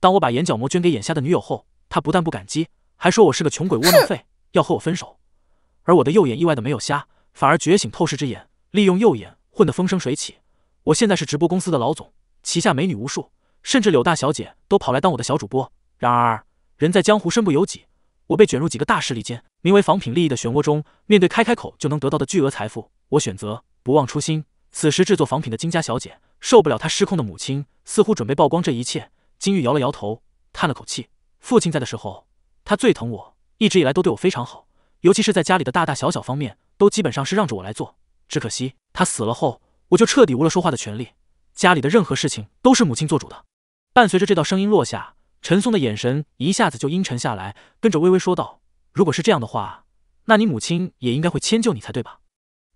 当我把眼角膜捐给眼瞎的女友后，她不但不感激，还说我是个穷鬼窝囊废，要和我分手。而我的右眼意外的没有瞎，反而觉醒透视之眼，利用右眼混得风生水起。我现在是直播公司的老总，旗下美女无数，甚至柳大小姐都跑来当我的小主播。然而，人在江湖身不由己，我被卷入几个大势力间名为仿品利益的漩涡中。面对开开口就能得到的巨额财富，我选择不忘初心。此时，制作仿品的金家小姐受不了她失控的母亲，似乎准备曝光这一切。金玉摇了摇头，叹了口气：“父亲在的时候，他最疼我，一直以来都对我非常好，尤其是在家里的大大小小方面，都基本上是让着我来做。只可惜他死了后，我就彻底无了说话的权利，家里的任何事情都是母亲做主的。”伴随着这道声音落下，陈松的眼神一下子就阴沉下来，跟着微微说道：“如果是这样的话，那你母亲也应该会迁就你才对吧？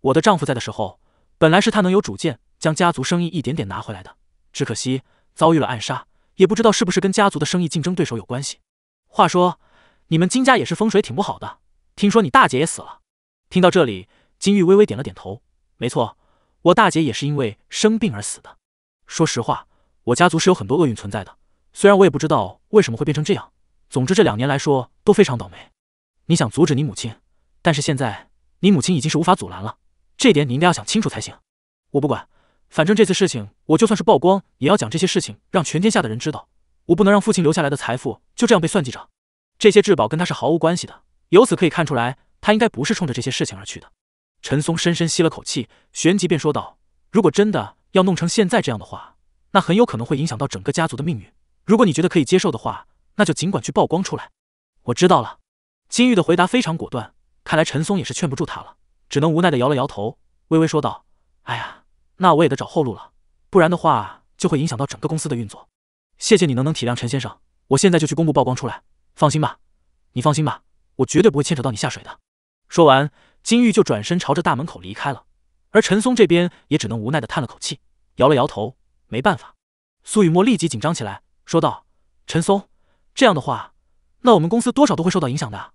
我的丈夫在的时候，本来是他能有主见，将家族生意一点点拿回来的，只可惜遭遇了暗杀。”也不知道是不是跟家族的生意竞争对手有关系。话说，你们金家也是风水挺不好的，听说你大姐也死了。听到这里，金玉微微点了点头。没错，我大姐也是因为生病而死的。说实话，我家族是有很多厄运存在的，虽然我也不知道为什么会变成这样，总之这两年来说都非常倒霉。你想阻止你母亲，但是现在你母亲已经是无法阻拦了，这点你应该要想清楚才行。我不管。反正这次事情，我就算是曝光，也要讲这些事情，让全天下的人知道。我不能让父亲留下来的财富就这样被算计着。这些至宝跟他是毫无关系的，由此可以看出来，他应该不是冲着这些事情而去的。陈松深深吸了口气，旋即便说道：“如果真的要弄成现在这样的话，那很有可能会影响到整个家族的命运。如果你觉得可以接受的话，那就尽管去曝光出来。”我知道了。金玉的回答非常果断，看来陈松也是劝不住他了，只能无奈的摇了摇头，微微说道：“哎呀。”那我也得找后路了，不然的话就会影响到整个公司的运作。谢谢你能能体谅陈先生，我现在就去公布曝光出来。放心吧，你放心吧，我绝对不会牵扯到你下水的。说完，金玉就转身朝着大门口离开了。而陈松这边也只能无奈的叹了口气，摇了摇头，没办法。苏雨墨立即紧张起来，说道：“陈松，这样的话，那我们公司多少都会受到影响的。”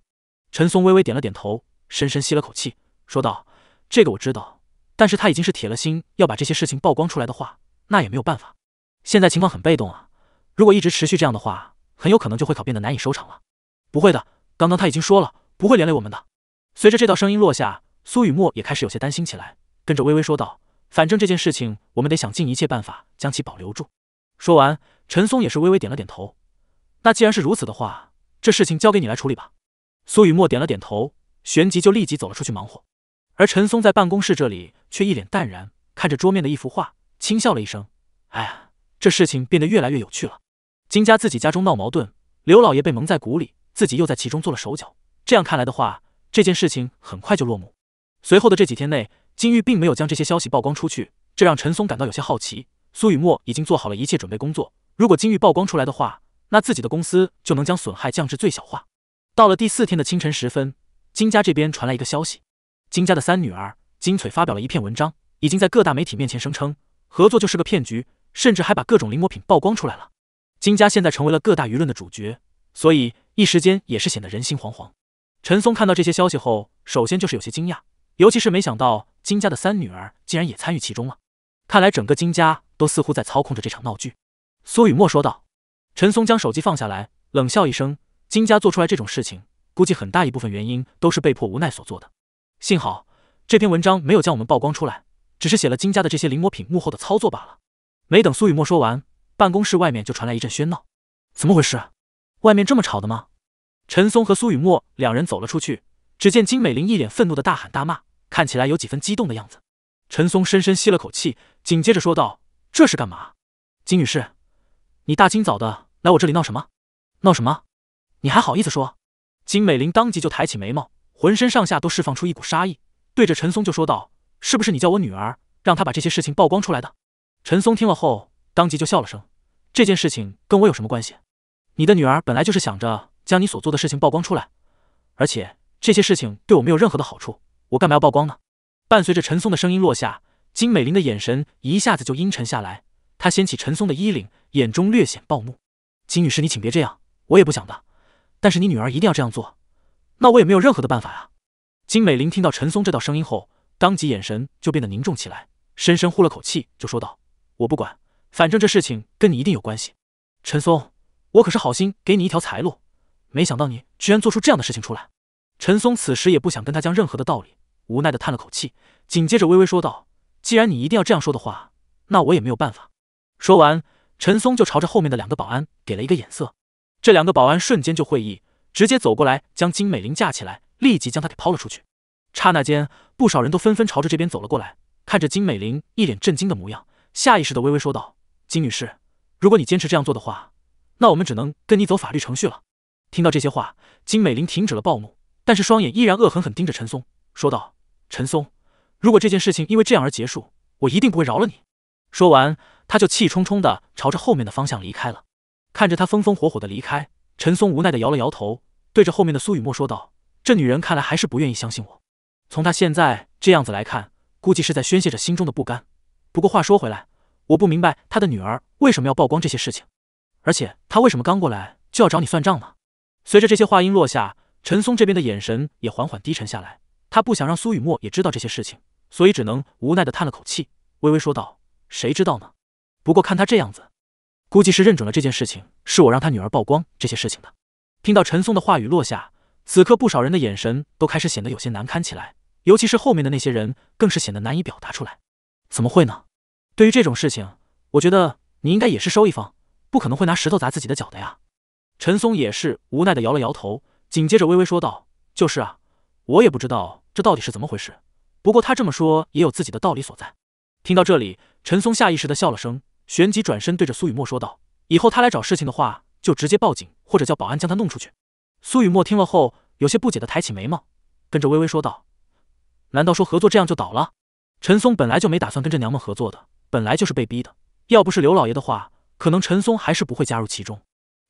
陈松微微点了点头，深深吸了口气，说道：“这个我知道。”但是他已经是铁了心要把这些事情曝光出来的话，那也没有办法。现在情况很被动啊！如果一直持续这样的话，很有可能就会考变得难以收场了。不会的，刚刚他已经说了不会连累我们的。随着这道声音落下，苏雨墨也开始有些担心起来，跟着微微说道：“反正这件事情，我们得想尽一切办法将其保留住。”说完，陈松也是微微点了点头。那既然是如此的话，这事情交给你来处理吧。苏雨墨点了点头，旋即就立即走了出去忙活。而陈松在办公室这里却一脸淡然，看着桌面的一幅画，轻笑了一声：“哎呀，这事情变得越来越有趣了。金家自己家中闹矛盾，刘老爷被蒙在鼓里，自己又在其中做了手脚。这样看来的话，这件事情很快就落幕。随后的这几天内，金玉并没有将这些消息曝光出去，这让陈松感到有些好奇。苏雨墨已经做好了一切准备工作，如果金玉曝光出来的话，那自己的公司就能将损害降至最小化。到了第四天的清晨时分，金家这边传来一个消息。”金家的三女儿金翠发表了一篇文章，已经在各大媒体面前声称合作就是个骗局，甚至还把各种临摹品曝光出来了。金家现在成为了各大舆论的主角，所以一时间也是显得人心惶惶。陈松看到这些消息后，首先就是有些惊讶，尤其是没想到金家的三女儿竟然也参与其中了。看来整个金家都似乎在操控着这场闹剧。苏雨墨说道。陈松将手机放下来，冷笑一声：“金家做出来这种事情，估计很大一部分原因都是被迫无奈所做的。”幸好这篇文章没有将我们曝光出来，只是写了金家的这些临摹品幕后的操作罢了。没等苏雨墨说完，办公室外面就传来一阵喧闹。怎么回事？外面这么吵的吗？陈松和苏雨墨两人走了出去，只见金美玲一脸愤怒的大喊大骂，看起来有几分激动的样子。陈松深深吸了口气，紧接着说道：“这是干嘛？金女士，你大清早的来我这里闹什么？闹什么？你还好意思说？”金美玲当即就抬起眉毛。浑身上下都释放出一股杀意，对着陈松就说道：“是不是你叫我女儿，让她把这些事情曝光出来的？”陈松听了后，当即就笑了声：“这件事情跟我有什么关系？你的女儿本来就是想着将你所做的事情曝光出来，而且这些事情对我没有任何的好处，我干嘛要曝光呢？”伴随着陈松的声音落下，金美玲的眼神一下子就阴沉下来，她掀起陈松的衣领，眼中略显暴怒：“金女士，你请别这样，我也不想的，但是你女儿一定要这样做。”那我也没有任何的办法呀。金美玲听到陈松这道声音后，当即眼神就变得凝重起来，深深呼了口气，就说道：“我不管，反正这事情跟你一定有关系。”陈松，我可是好心给你一条财路，没想到你居然做出这样的事情出来。陈松此时也不想跟他讲任何的道理，无奈的叹了口气，紧接着微微说道：“既然你一定要这样说的话，那我也没有办法。”说完，陈松就朝着后面的两个保安给了一个眼色，这两个保安瞬间就会意。直接走过来，将金美玲架起来，立即将她给抛了出去。刹那间，不少人都纷纷朝着这边走了过来，看着金美玲一脸震惊的模样，下意识的微微说道：“金女士，如果你坚持这样做的话，那我们只能跟你走法律程序了。”听到这些话，金美玲停止了暴怒，但是双眼依然恶狠狠盯着陈松，说道：“陈松，如果这件事情因为这样而结束，我一定不会饶了你。”说完，他就气冲冲的朝着后面的方向离开了。看着他风风火火的离开。陈松无奈的摇了摇头，对着后面的苏雨墨说道：“这女人看来还是不愿意相信我。从她现在这样子来看，估计是在宣泄着心中的不甘。不过话说回来，我不明白她的女儿为什么要曝光这些事情，而且她为什么刚过来就要找你算账呢？”随着这些话音落下，陈松这边的眼神也缓缓低沉下来。他不想让苏雨墨也知道这些事情，所以只能无奈的叹了口气，微微说道：“谁知道呢？不过看他这样子……”估计是认准了这件事情是我让他女儿曝光这些事情的。听到陈松的话语落下，此刻不少人的眼神都开始显得有些难堪起来，尤其是后面的那些人更是显得难以表达出来。怎么会呢？对于这种事情，我觉得你应该也是收一方，不可能会拿石头砸自己的脚的呀。陈松也是无奈的摇了摇头，紧接着微微说道：“就是啊，我也不知道这到底是怎么回事。不过他这么说也有自己的道理所在。”听到这里，陈松下意识的笑了声。旋即转身对着苏雨墨说道：“以后他来找事情的话，就直接报警或者叫保安将他弄出去。”苏雨墨听了后有些不解的抬起眉毛，跟着微微说道：“难道说合作这样就倒了？”陈松本来就没打算跟这娘们合作的，本来就是被逼的。要不是刘老爷的话，可能陈松还是不会加入其中。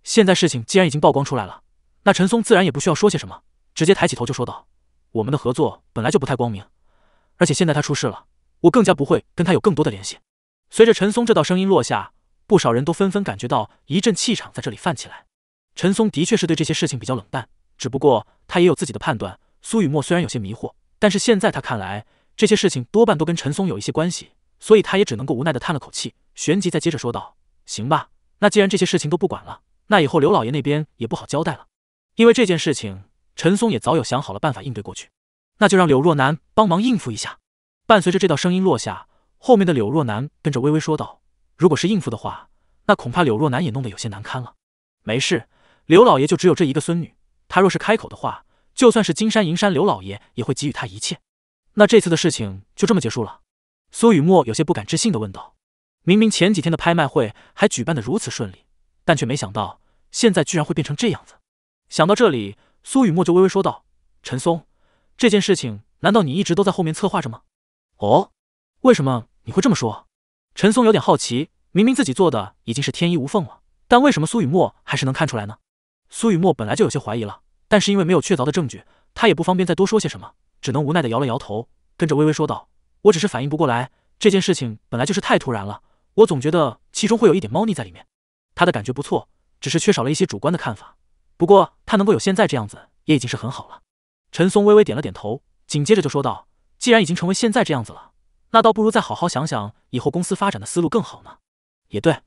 现在事情既然已经曝光出来了，那陈松自然也不需要说些什么，直接抬起头就说道：“我们的合作本来就不太光明，而且现在他出事了，我更加不会跟他有更多的联系。”随着陈松这道声音落下，不少人都纷纷感觉到一阵气场在这里泛起来。陈松的确是对这些事情比较冷淡，只不过他也有自己的判断。苏雨墨虽然有些迷惑，但是现在他看来，这些事情多半都跟陈松有一些关系，所以他也只能够无奈的叹了口气，旋即再接着说道：“行吧，那既然这些事情都不管了，那以后刘老爷那边也不好交代了。因为这件事情，陈松也早有想好了办法应对过去，那就让柳若男帮忙应付一下。”伴随着这道声音落下。后面的柳若男跟着微微说道：“如果是应付的话，那恐怕柳若男也弄得有些难堪了。没事，刘老爷就只有这一个孙女，他若是开口的话，就算是金山银山，刘老爷也会给予他一切。那这次的事情就这么结束了？”苏雨墨有些不敢置信的问道：“明明前几天的拍卖会还举办的如此顺利，但却没想到现在居然会变成这样子。”想到这里，苏雨墨就微微说道：“陈松，这件事情难道你一直都在后面策划着吗？哦，为什么？”你会这么说？陈松有点好奇，明明自己做的已经是天衣无缝了，但为什么苏雨墨还是能看出来呢？苏雨墨本来就有些怀疑了，但是因为没有确凿的证据，他也不方便再多说些什么，只能无奈的摇了摇头，跟着微微说道：“我只是反应不过来，这件事情本来就是太突然了，我总觉得其中会有一点猫腻在里面。”他的感觉不错，只是缺少了一些主观的看法。不过他能够有现在这样子，也已经是很好了。陈松微微点了点头，紧接着就说道：“既然已经成为现在这样子了。”那倒不如再好好想想以后公司发展的思路更好呢。也对，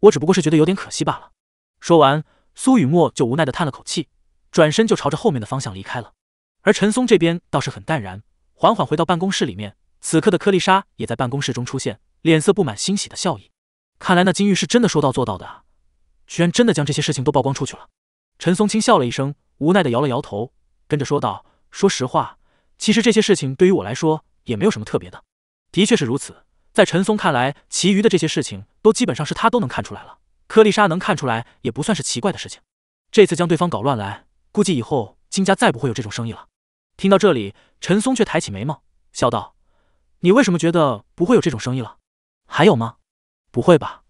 我只不过是觉得有点可惜罢了。说完，苏雨墨就无奈的叹了口气，转身就朝着后面的方向离开了。而陈松这边倒是很淡然，缓缓回到办公室里面。此刻的柯丽莎也在办公室中出现，脸色布满欣喜的笑意。看来那金玉是真的说到做到的，居然真的将这些事情都曝光出去了。陈松轻笑了一声，无奈的摇了摇头，跟着说道：“说实话，其实这些事情对于我来说也没有什么特别的。”的确是如此，在陈松看来，其余的这些事情都基本上是他都能看出来了。柯丽莎能看出来，也不算是奇怪的事情。这次将对方搞乱来，估计以后金家再不会有这种生意了。听到这里，陈松却抬起眉毛，笑道：“你为什么觉得不会有这种生意了？还有吗？不会吧？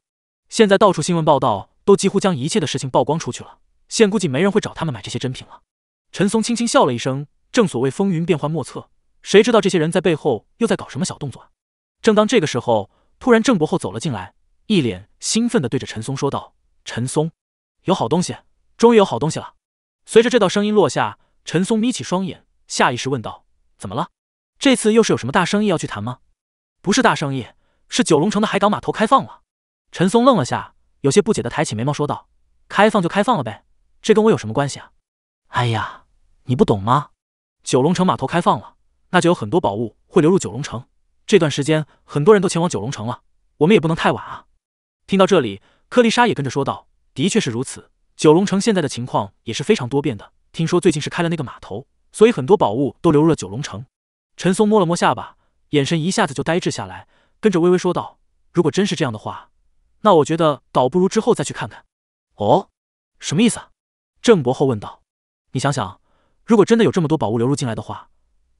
现在到处新闻报道，都几乎将一切的事情曝光出去了。现估计没人会找他们买这些珍品了。”陈松轻轻笑了一声，正所谓风云变幻莫测，谁知道这些人在背后又在搞什么小动作？正当这个时候，突然郑伯厚走了进来，一脸兴奋的对着陈松说道：“陈松，有好东西，终于有好东西了。”随着这道声音落下，陈松眯起双眼，下意识问道：“怎么了？这次又是有什么大生意要去谈吗？”“不是大生意，是九龙城的海港码头开放了。”陈松愣了下，有些不解的抬起眉毛说道：“开放就开放了呗，这跟我有什么关系啊？”“哎呀，你不懂吗？九龙城码头开放了，那就有很多宝物会流入九龙城。”这段时间，很多人都前往九龙城了，我们也不能太晚啊。听到这里，柯丽莎也跟着说道：“的确是如此，九龙城现在的情况也是非常多变的。听说最近是开了那个码头，所以很多宝物都流入了九龙城。”陈松摸了摸下巴，眼神一下子就呆滞下来，跟着微微说道：“如果真是这样的话，那我觉得倒不如之后再去看看。”“哦，什么意思？”郑伯厚问道。“你想想，如果真的有这么多宝物流入进来的话。”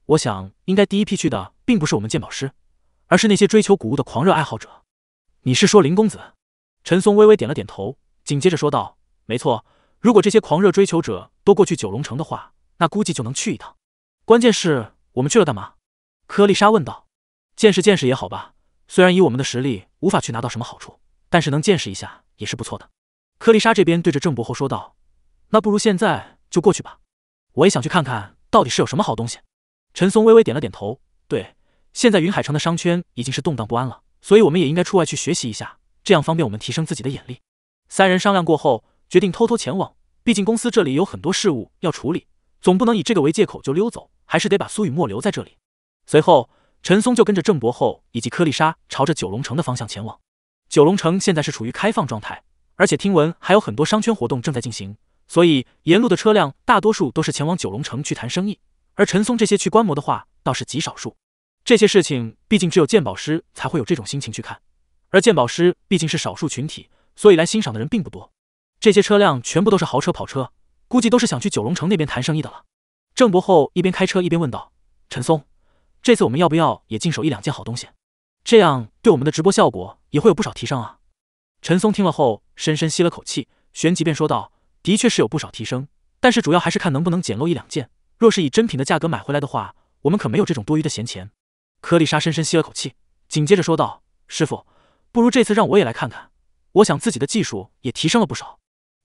我想，应该第一批去的并不是我们鉴宝师，而是那些追求古物的狂热爱好者。你是说林公子？陈松微微点了点头，紧接着说道：“没错，如果这些狂热追求者都过去九龙城的话，那估计就能去一趟。关键是我们去了干嘛？”柯丽莎问道。“见识见识也好吧，虽然以我们的实力无法去拿到什么好处，但是能见识一下也是不错的。”柯丽莎这边对着郑伯厚说道：“那不如现在就过去吧，我也想去看看到底是有什么好东西。”陈松微微点了点头，对，现在云海城的商圈已经是动荡不安了，所以我们也应该出外去学习一下，这样方便我们提升自己的眼力。三人商量过后，决定偷偷前往，毕竟公司这里有很多事务要处理，总不能以这个为借口就溜走，还是得把苏雨墨留在这里。随后，陈松就跟着郑伯厚以及柯丽莎朝着九龙城的方向前往。九龙城现在是处于开放状态，而且听闻还有很多商圈活动正在进行，所以沿路的车辆大多数都是前往九龙城去谈生意。而陈松这些去观摩的话，倒是极少数。这些事情，毕竟只有鉴宝师才会有这种心情去看，而鉴宝师毕竟是少数群体，所以来欣赏的人并不多。这些车辆全部都是豪车跑车，估计都是想去九龙城那边谈生意的了。郑伯厚一边开车一边问道：“陈松，这次我们要不要也进手一两件好东西？这样对我们的直播效果也会有不少提升啊？”陈松听了后，深深吸了口气，旋即便说道：“的确是有不少提升，但是主要还是看能不能捡漏一两件。”若是以真品的价格买回来的话，我们可没有这种多余的闲钱。柯丽莎深深吸了口气，紧接着说道：“师傅，不如这次让我也来看看，我想自己的技术也提升了不少。”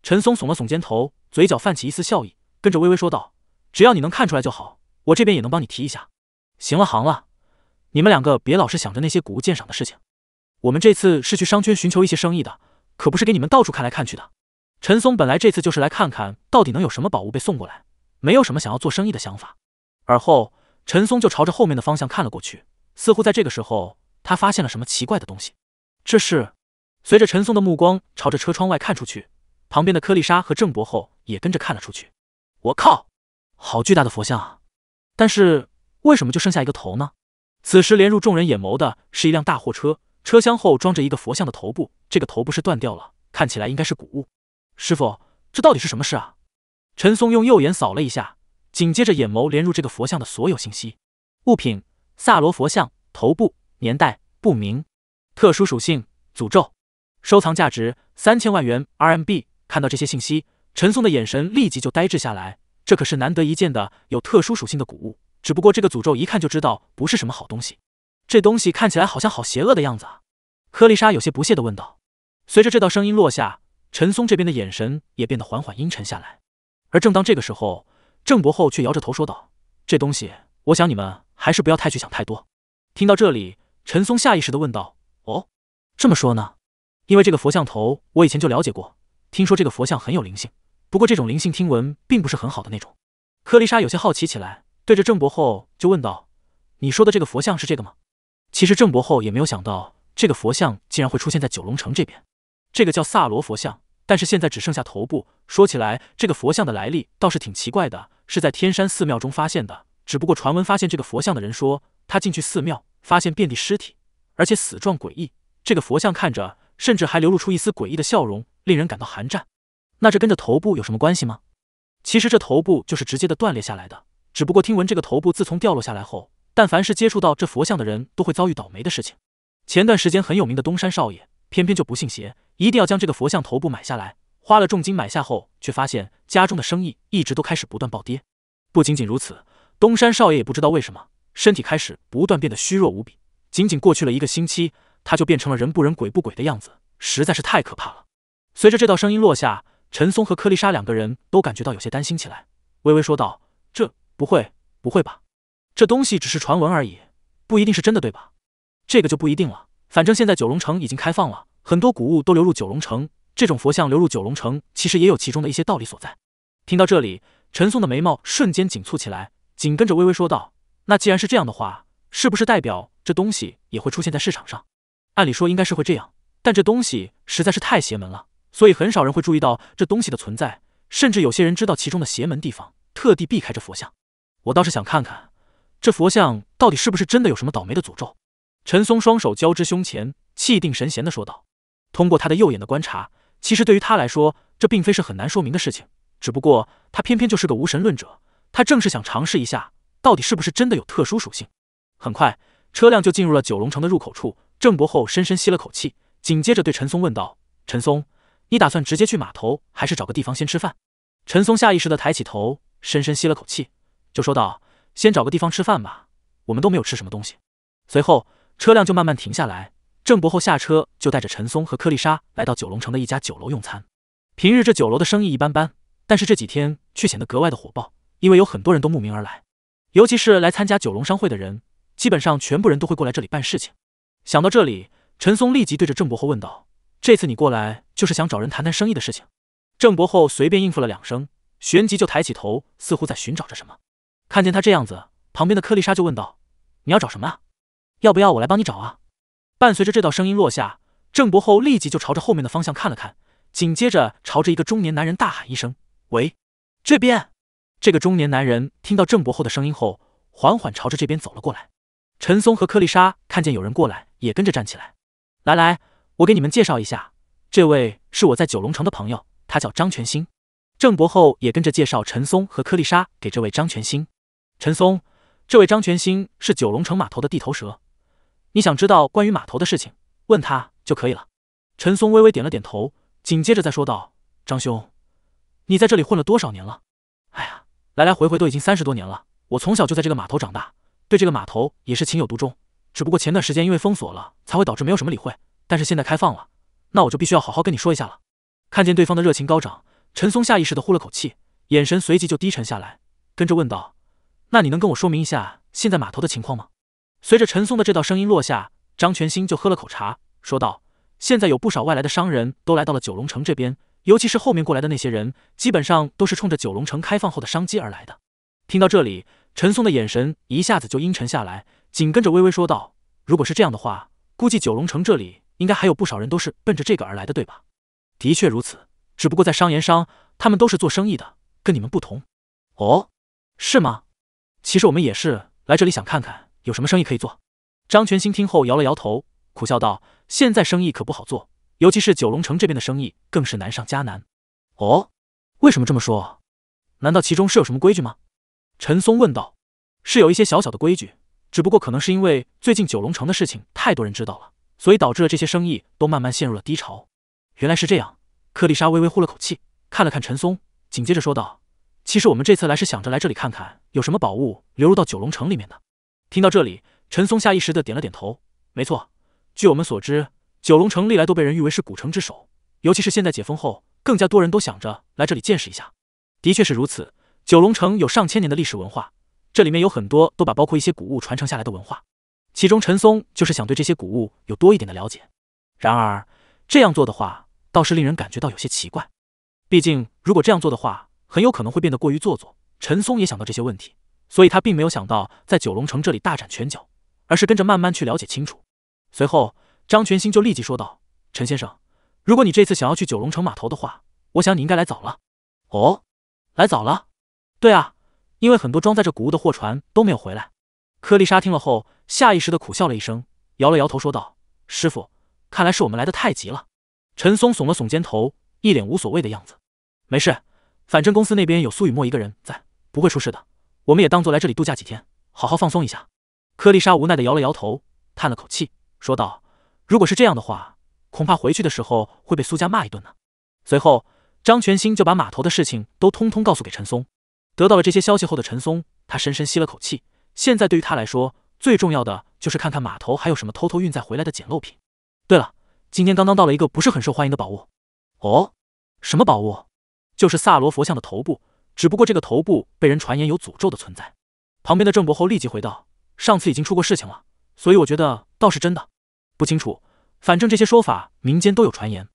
陈松耸了耸肩头，嘴角泛起一丝笑意，跟着微微说道：“只要你能看出来就好，我这边也能帮你提一下。”行了行了，你们两个别老是想着那些古物鉴赏的事情，我们这次是去商圈寻求一些生意的，可不是给你们到处看来看去的。陈松本来这次就是来看看到底能有什么宝物被送过来。没有什么想要做生意的想法，而后陈松就朝着后面的方向看了过去，似乎在这个时候他发现了什么奇怪的东西。这是，随着陈松的目光朝着车窗外看出去，旁边的柯丽莎和郑伯后也跟着看了出去。我靠，好巨大的佛像啊！但是为什么就剩下一个头呢？此时连入众人眼眸的是一辆大货车，车厢后装着一个佛像的头部，这个头部是断掉了，看起来应该是古物。师傅，这到底是什么事啊？陈松用右眼扫了一下，紧接着眼眸连入这个佛像的所有信息。物品：萨罗佛像头部，年代不明，特殊属性：诅咒，收藏价值：三千万元 RMB。看到这些信息，陈松的眼神立即就呆滞下来。这可是难得一见的有特殊属性的古物，只不过这个诅咒一看就知道不是什么好东西。这东西看起来好像好邪恶的样子啊！柯丽莎有些不屑的问道。随着这道声音落下，陈松这边的眼神也变得缓缓阴沉下来。而正当这个时候，郑伯后却摇着头说道：“这东西，我想你们还是不要太去想太多。”听到这里，陈松下意识的问道：“哦，这么说呢？因为这个佛像头，我以前就了解过，听说这个佛像很有灵性，不过这种灵性，听闻并不是很好的那种。”柯丽莎有些好奇起来，对着郑伯后就问道：“你说的这个佛像是这个吗？”其实郑伯后也没有想到，这个佛像竟然会出现在九龙城这边。这个叫萨罗佛像。但是现在只剩下头部。说起来，这个佛像的来历倒是挺奇怪的，是在天山寺庙中发现的。只不过传闻发现这个佛像的人说，他进去寺庙发现遍地尸体，而且死状诡异。这个佛像看着甚至还流露出一丝诡异的笑容，令人感到寒颤。那这跟这头部有什么关系吗？其实这头部就是直接的断裂下来的。只不过听闻这个头部自从掉落下来后，但凡是接触到这佛像的人都会遭遇倒霉的事情。前段时间很有名的东山少爷，偏偏就不信邪。一定要将这个佛像头部买下来。花了重金买下后，却发现家中的生意一直都开始不断暴跌。不仅仅如此，东山少爷也不知道为什么身体开始不断变得虚弱无比。仅仅过去了一个星期，他就变成了人不人鬼不鬼的样子，实在是太可怕了。随着这道声音落下，陈松和柯丽莎两个人都感觉到有些担心起来，微微说道：“这不会，不会吧？这东西只是传闻而已，不一定是真的，对吧？”这个就不一定了，反正现在九龙城已经开放了。很多古物都流入九龙城，这种佛像流入九龙城，其实也有其中的一些道理所在。听到这里，陈松的眉毛瞬间紧蹙起来，紧跟着微微说道：“那既然是这样的话，是不是代表这东西也会出现在市场上？按理说应该是会这样，但这东西实在是太邪门了，所以很少人会注意到这东西的存在，甚至有些人知道其中的邪门地方，特地避开这佛像。我倒是想看看，这佛像到底是不是真的有什么倒霉的诅咒。”陈松双手交织胸前，气定神闲的说道。通过他的右眼的观察，其实对于他来说，这并非是很难说明的事情。只不过他偏偏就是个无神论者，他正是想尝试一下，到底是不是真的有特殊属性。很快，车辆就进入了九龙城的入口处。郑伯厚深深吸了口气，紧接着对陈松问道：“陈松，你打算直接去码头，还是找个地方先吃饭？”陈松下意识的抬起头，深深吸了口气，就说道：“先找个地方吃饭吧，我们都没有吃什么东西。”随后，车辆就慢慢停下来。郑伯后下车就带着陈松和柯丽莎来到九龙城的一家酒楼用餐。平日这酒楼的生意一般般，但是这几天却显得格外的火爆，因为有很多人都慕名而来。尤其是来参加九龙商会的人，基本上全部人都会过来这里办事情。想到这里，陈松立即对着郑伯后问道：“这次你过来就是想找人谈谈生意的事情？”郑伯后随便应付了两声，旋即就抬起头，似乎在寻找着什么。看见他这样子，旁边的柯丽莎就问道：“你要找什么？啊？要不要我来帮你找啊？”伴随着这道声音落下，郑伯厚立即就朝着后面的方向看了看，紧接着朝着一个中年男人大喊一声：“喂，这边！”这个中年男人听到郑伯厚的声音后，缓缓朝着这边走了过来。陈松和柯丽莎看见有人过来，也跟着站起来：“来来，我给你们介绍一下，这位是我在九龙城的朋友，他叫张全兴。”郑伯厚也跟着介绍陈松和柯丽莎给这位张全兴。陈松，这位张全兴是九龙城码头的地头蛇。你想知道关于码头的事情，问他就可以了。陈松微微点了点头，紧接着再说道：“张兄，你在这里混了多少年了？哎呀，来来回回都已经三十多年了。我从小就在这个码头长大，对这个码头也是情有独钟。只不过前段时间因为封锁了，才会导致没有什么理会。但是现在开放了，那我就必须要好好跟你说一下了。”看见对方的热情高涨，陈松下意识的呼了口气，眼神随即就低沉下来，跟着问道：“那你能跟我说明一下现在码头的情况吗？”随着陈松的这道声音落下，张全新就喝了口茶，说道：“现在有不少外来的商人都来到了九龙城这边，尤其是后面过来的那些人，基本上都是冲着九龙城开放后的商机而来的。”听到这里，陈松的眼神一下子就阴沉下来，紧跟着微微说道：“如果是这样的话，估计九龙城这里应该还有不少人都是奔着这个而来的，对吧？”“的确如此，只不过在商言商，他们都是做生意的，跟你们不同。”“哦，是吗？其实我们也是来这里想看看。”有什么生意可以做？张全新听后摇了摇头，苦笑道：“现在生意可不好做，尤其是九龙城这边的生意更是难上加难。”“哦，为什么这么说？难道其中是有什么规矩吗？”陈松问道。“是有一些小小的规矩，只不过可能是因为最近九龙城的事情太多人知道了，所以导致了这些生意都慢慢陷入了低潮。”“原来是这样。”克丽莎微微呼了口气，看了看陈松，紧接着说道：“其实我们这次来是想着来这里看看有什么宝物流入到九龙城里面的。”听到这里，陈松下意识的点了点头。没错，据我们所知，九龙城历来都被人誉为是古城之首，尤其是现在解封后，更加多人都想着来这里见识一下。的确是如此，九龙城有上千年的历史文化，这里面有很多都把包括一些古物传承下来的文化。其中，陈松就是想对这些古物有多一点的了解。然而，这样做的话，倒是令人感觉到有些奇怪。毕竟，如果这样做的话，很有可能会变得过于做作。陈松也想到这些问题。所以他并没有想到在九龙城这里大展拳脚，而是跟着慢慢去了解清楚。随后，张全兴就立即说道：“陈先生，如果你这次想要去九龙城码头的话，我想你应该来早了。”“哦，来早了？”“对啊，因为很多装载着古物的货船都没有回来。”柯丽莎听了后，下意识的苦笑了一声，摇了摇头说道：“师傅，看来是我们来的太急了。”陈松耸了耸肩头，一脸无所谓的样子：“没事，反正公司那边有苏雨墨一个人在，不会出事的。”我们也当做来这里度假几天，好好放松一下。柯丽莎无奈的摇了摇头，叹了口气，说道：“如果是这样的话，恐怕回去的时候会被苏家骂一顿呢。”随后，张全新就把码头的事情都通通告诉给陈松。得到了这些消息后的陈松，他深深吸了口气。现在对于他来说，最重要的就是看看码头还有什么偷偷运载回来的简陋品。对了，今天刚刚到了一个不是很受欢迎的宝物。哦，什么宝物？就是萨罗佛像的头部。只不过这个头部被人传言有诅咒的存在，旁边的郑伯侯立即回道：“上次已经出过事情了，所以我觉得倒是真的。不清楚，反正这些说法民间都有传言。”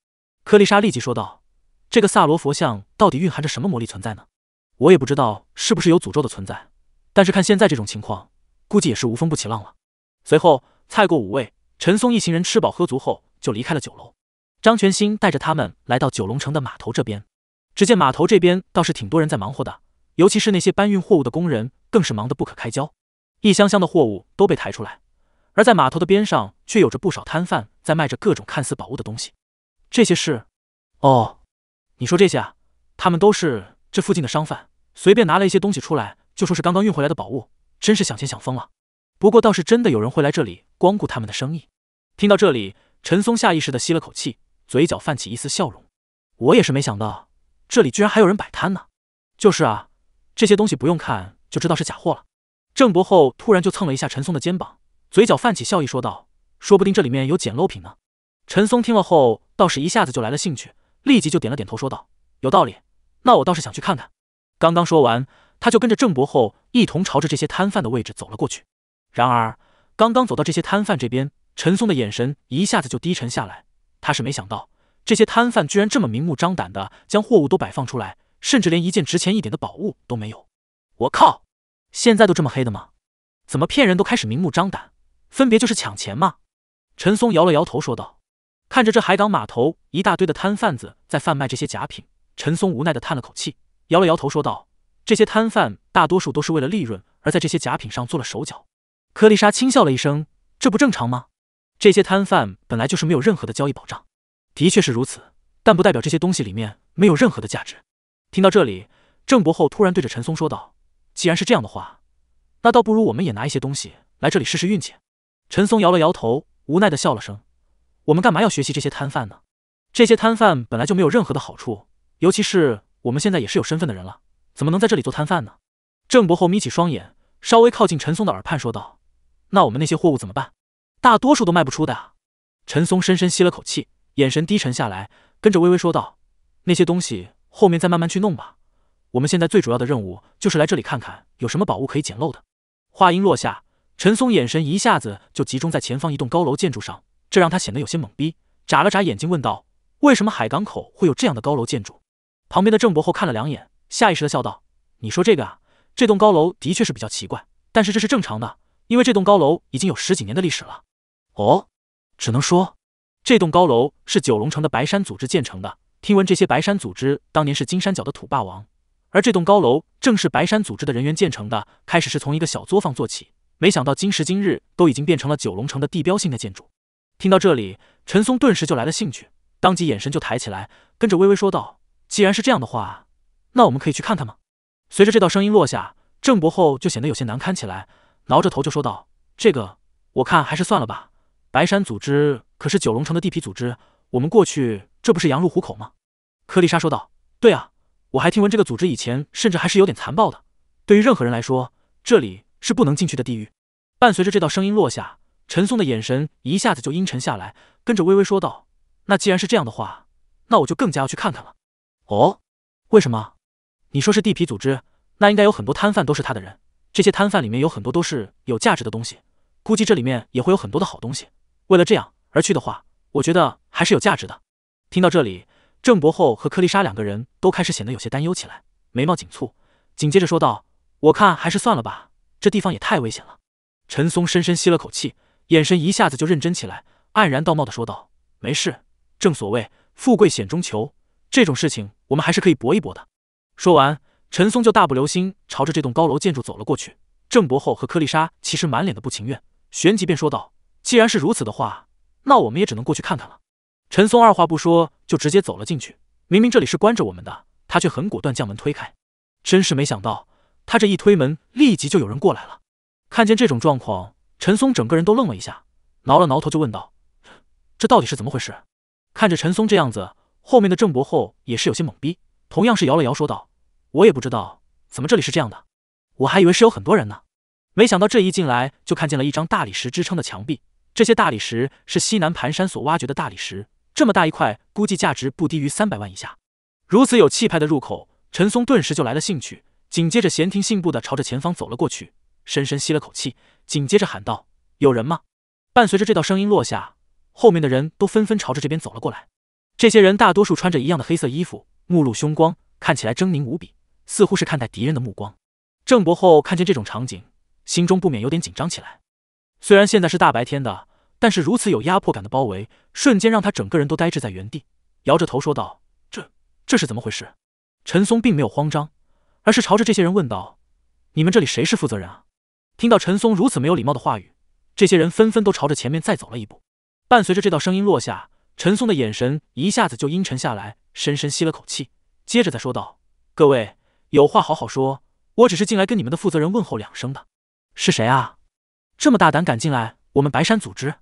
柯丽莎立即说道：“这个萨罗佛像到底蕴含着什么魔力存在呢？我也不知道是不是有诅咒的存在，但是看现在这种情况，估计也是无风不起浪了。”随后，菜过五味，陈松一行人吃饱喝足后就离开了酒楼。张全兴带着他们来到九龙城的码头这边。只见码头这边倒是挺多人在忙活的，尤其是那些搬运货物的工人，更是忙得不可开交。一箱箱的货物都被抬出来，而在码头的边上却有着不少摊贩在卖着各种看似宝物的东西。这些是？哦，你说这些？啊？他们都是这附近的商贩，随便拿了一些东西出来，就说是刚刚运回来的宝物，真是想钱想疯了。不过倒是真的有人会来这里光顾他们的生意。听到这里，陈松下意识的吸了口气，嘴角泛起一丝笑容。我也是没想到。这里居然还有人摆摊呢！就是啊，这些东西不用看就知道是假货了。郑伯厚突然就蹭了一下陈松的肩膀，嘴角泛起笑意，说道：“说不定这里面有捡漏品呢。”陈松听了后，倒是一下子就来了兴趣，立即就点了点头，说道：“有道理，那我倒是想去看看。”刚刚说完，他就跟着郑伯厚一同朝着这些摊贩的位置走了过去。然而，刚刚走到这些摊贩这边，陈松的眼神一下子就低沉下来，他是没想到。这些摊贩居然这么明目张胆的将货物都摆放出来，甚至连一件值钱一点的宝物都没有。我靠！现在都这么黑的吗？怎么骗人都开始明目张胆，分别就是抢钱吗？陈松摇了摇头说道。看着这海港码头一大堆的摊贩子在贩卖这些假品，陈松无奈的叹了口气，摇了摇头说道：“这些摊贩大多数都是为了利润，而在这些假品上做了手脚。”柯丽莎轻笑了一声：“这不正常吗？这些摊贩本来就是没有任何的交易保障。”的确是如此，但不代表这些东西里面没有任何的价值。听到这里，郑伯厚突然对着陈松说道：“既然是这样的话，那倒不如我们也拿一些东西来这里试试运气。”陈松摇了摇头，无奈的笑了声：“我们干嘛要学习这些摊贩呢？这些摊贩本来就没有任何的好处，尤其是我们现在也是有身份的人了，怎么能在这里做摊贩呢？”郑伯厚眯起双眼，稍微靠近陈松的耳畔说道：“那我们那些货物怎么办？大多数都卖不出的。”陈松深深吸了口气。眼神低沉下来，跟着微微说道：“那些东西后面再慢慢去弄吧。我们现在最主要的任务就是来这里看看有什么宝物可以捡漏的。”话音落下，陈松眼神一下子就集中在前方一栋高楼建筑上，这让他显得有些懵逼，眨了眨眼睛问道：“为什么海港口会有这样的高楼建筑？”旁边的郑伯后看了两眼，下意识的笑道：“你说这个啊，这栋高楼的确是比较奇怪，但是这是正常的，因为这栋高楼已经有十几年的历史了。”“哦，只能说。”这栋高楼是九龙城的白山组织建成的。听闻这些白山组织当年是金山角的土霸王，而这栋高楼正是白山组织的人员建成的。开始是从一个小作坊做起，没想到今时今日都已经变成了九龙城的地标性的建筑。听到这里，陈松顿时就来了兴趣，当即眼神就抬起来，跟着微微说道：“既然是这样的话，那我们可以去看看吗？”随着这道声音落下，郑伯厚就显得有些难堪起来，挠着头就说道：“这个我看还是算了吧，白山组织。”可是九龙城的地皮组织，我们过去这不是羊入虎口吗？柯丽莎说道：“对啊，我还听闻这个组织以前甚至还是有点残暴的。对于任何人来说，这里是不能进去的地狱。”伴随着这道声音落下，陈松的眼神一下子就阴沉下来，跟着微微说道：“那既然是这样的话，那我就更加要去看看了。”“哦，为什么？你说是地皮组织，那应该有很多摊贩都是他的人。这些摊贩里面有很多都是有价值的东西，估计这里面也会有很多的好东西。为了这样。”而去的话，我觉得还是有价值的。听到这里，郑伯厚和柯丽莎两个人都开始显得有些担忧起来，眉毛紧蹙，紧接着说道：“我看还是算了吧，这地方也太危险了。”陈松深深吸了口气，眼神一下子就认真起来，黯然道貌的说道：“没事，正所谓富贵险中求，这种事情我们还是可以搏一搏的。”说完，陈松就大步流星朝着这栋高楼建筑走了过去。郑伯厚和柯丽莎其实满脸的不情愿，旋即便说道：“既然是如此的话。”那我们也只能过去看看了。陈松二话不说就直接走了进去。明明这里是关着我们的，他却很果断将门推开。真是没想到，他这一推门，立即就有人过来了。看见这种状况，陈松整个人都愣了一下，挠了挠头就问道：“这到底是怎么回事？”看着陈松这样子，后面的郑伯厚也是有些懵逼，同样是摇了摇说道：“我也不知道，怎么这里是这样的？我还以为是有很多人呢，没想到这一进来就看见了一张大理石支撑的墙壁。”这些大理石是西南盘山所挖掘的大理石，这么大一块，估计价值不低于三百万以下。如此有气派的入口，陈松顿时就来了兴趣，紧接着闲庭信步的朝着前方走了过去，深深吸了口气，紧接着喊道：“有人吗？”伴随着这道声音落下，后面的人都纷纷朝着这边走了过来。这些人大多数穿着一样的黑色衣服，目露凶光，看起来狰狞无比，似乎是看待敌人的目光。郑伯厚看见这种场景，心中不免有点紧张起来。虽然现在是大白天的。但是如此有压迫感的包围，瞬间让他整个人都呆滞在原地，摇着头说道：“这这是怎么回事？”陈松并没有慌张，而是朝着这些人问道：“你们这里谁是负责人啊？”听到陈松如此没有礼貌的话语，这些人纷纷都朝着前面再走了一步。伴随着这道声音落下，陈松的眼神一下子就阴沉下来，深深吸了口气，接着再说道：“各位有话好好说，我只是进来跟你们的负责人问候两声的。是谁啊？这么大胆敢进来我们白山组织？”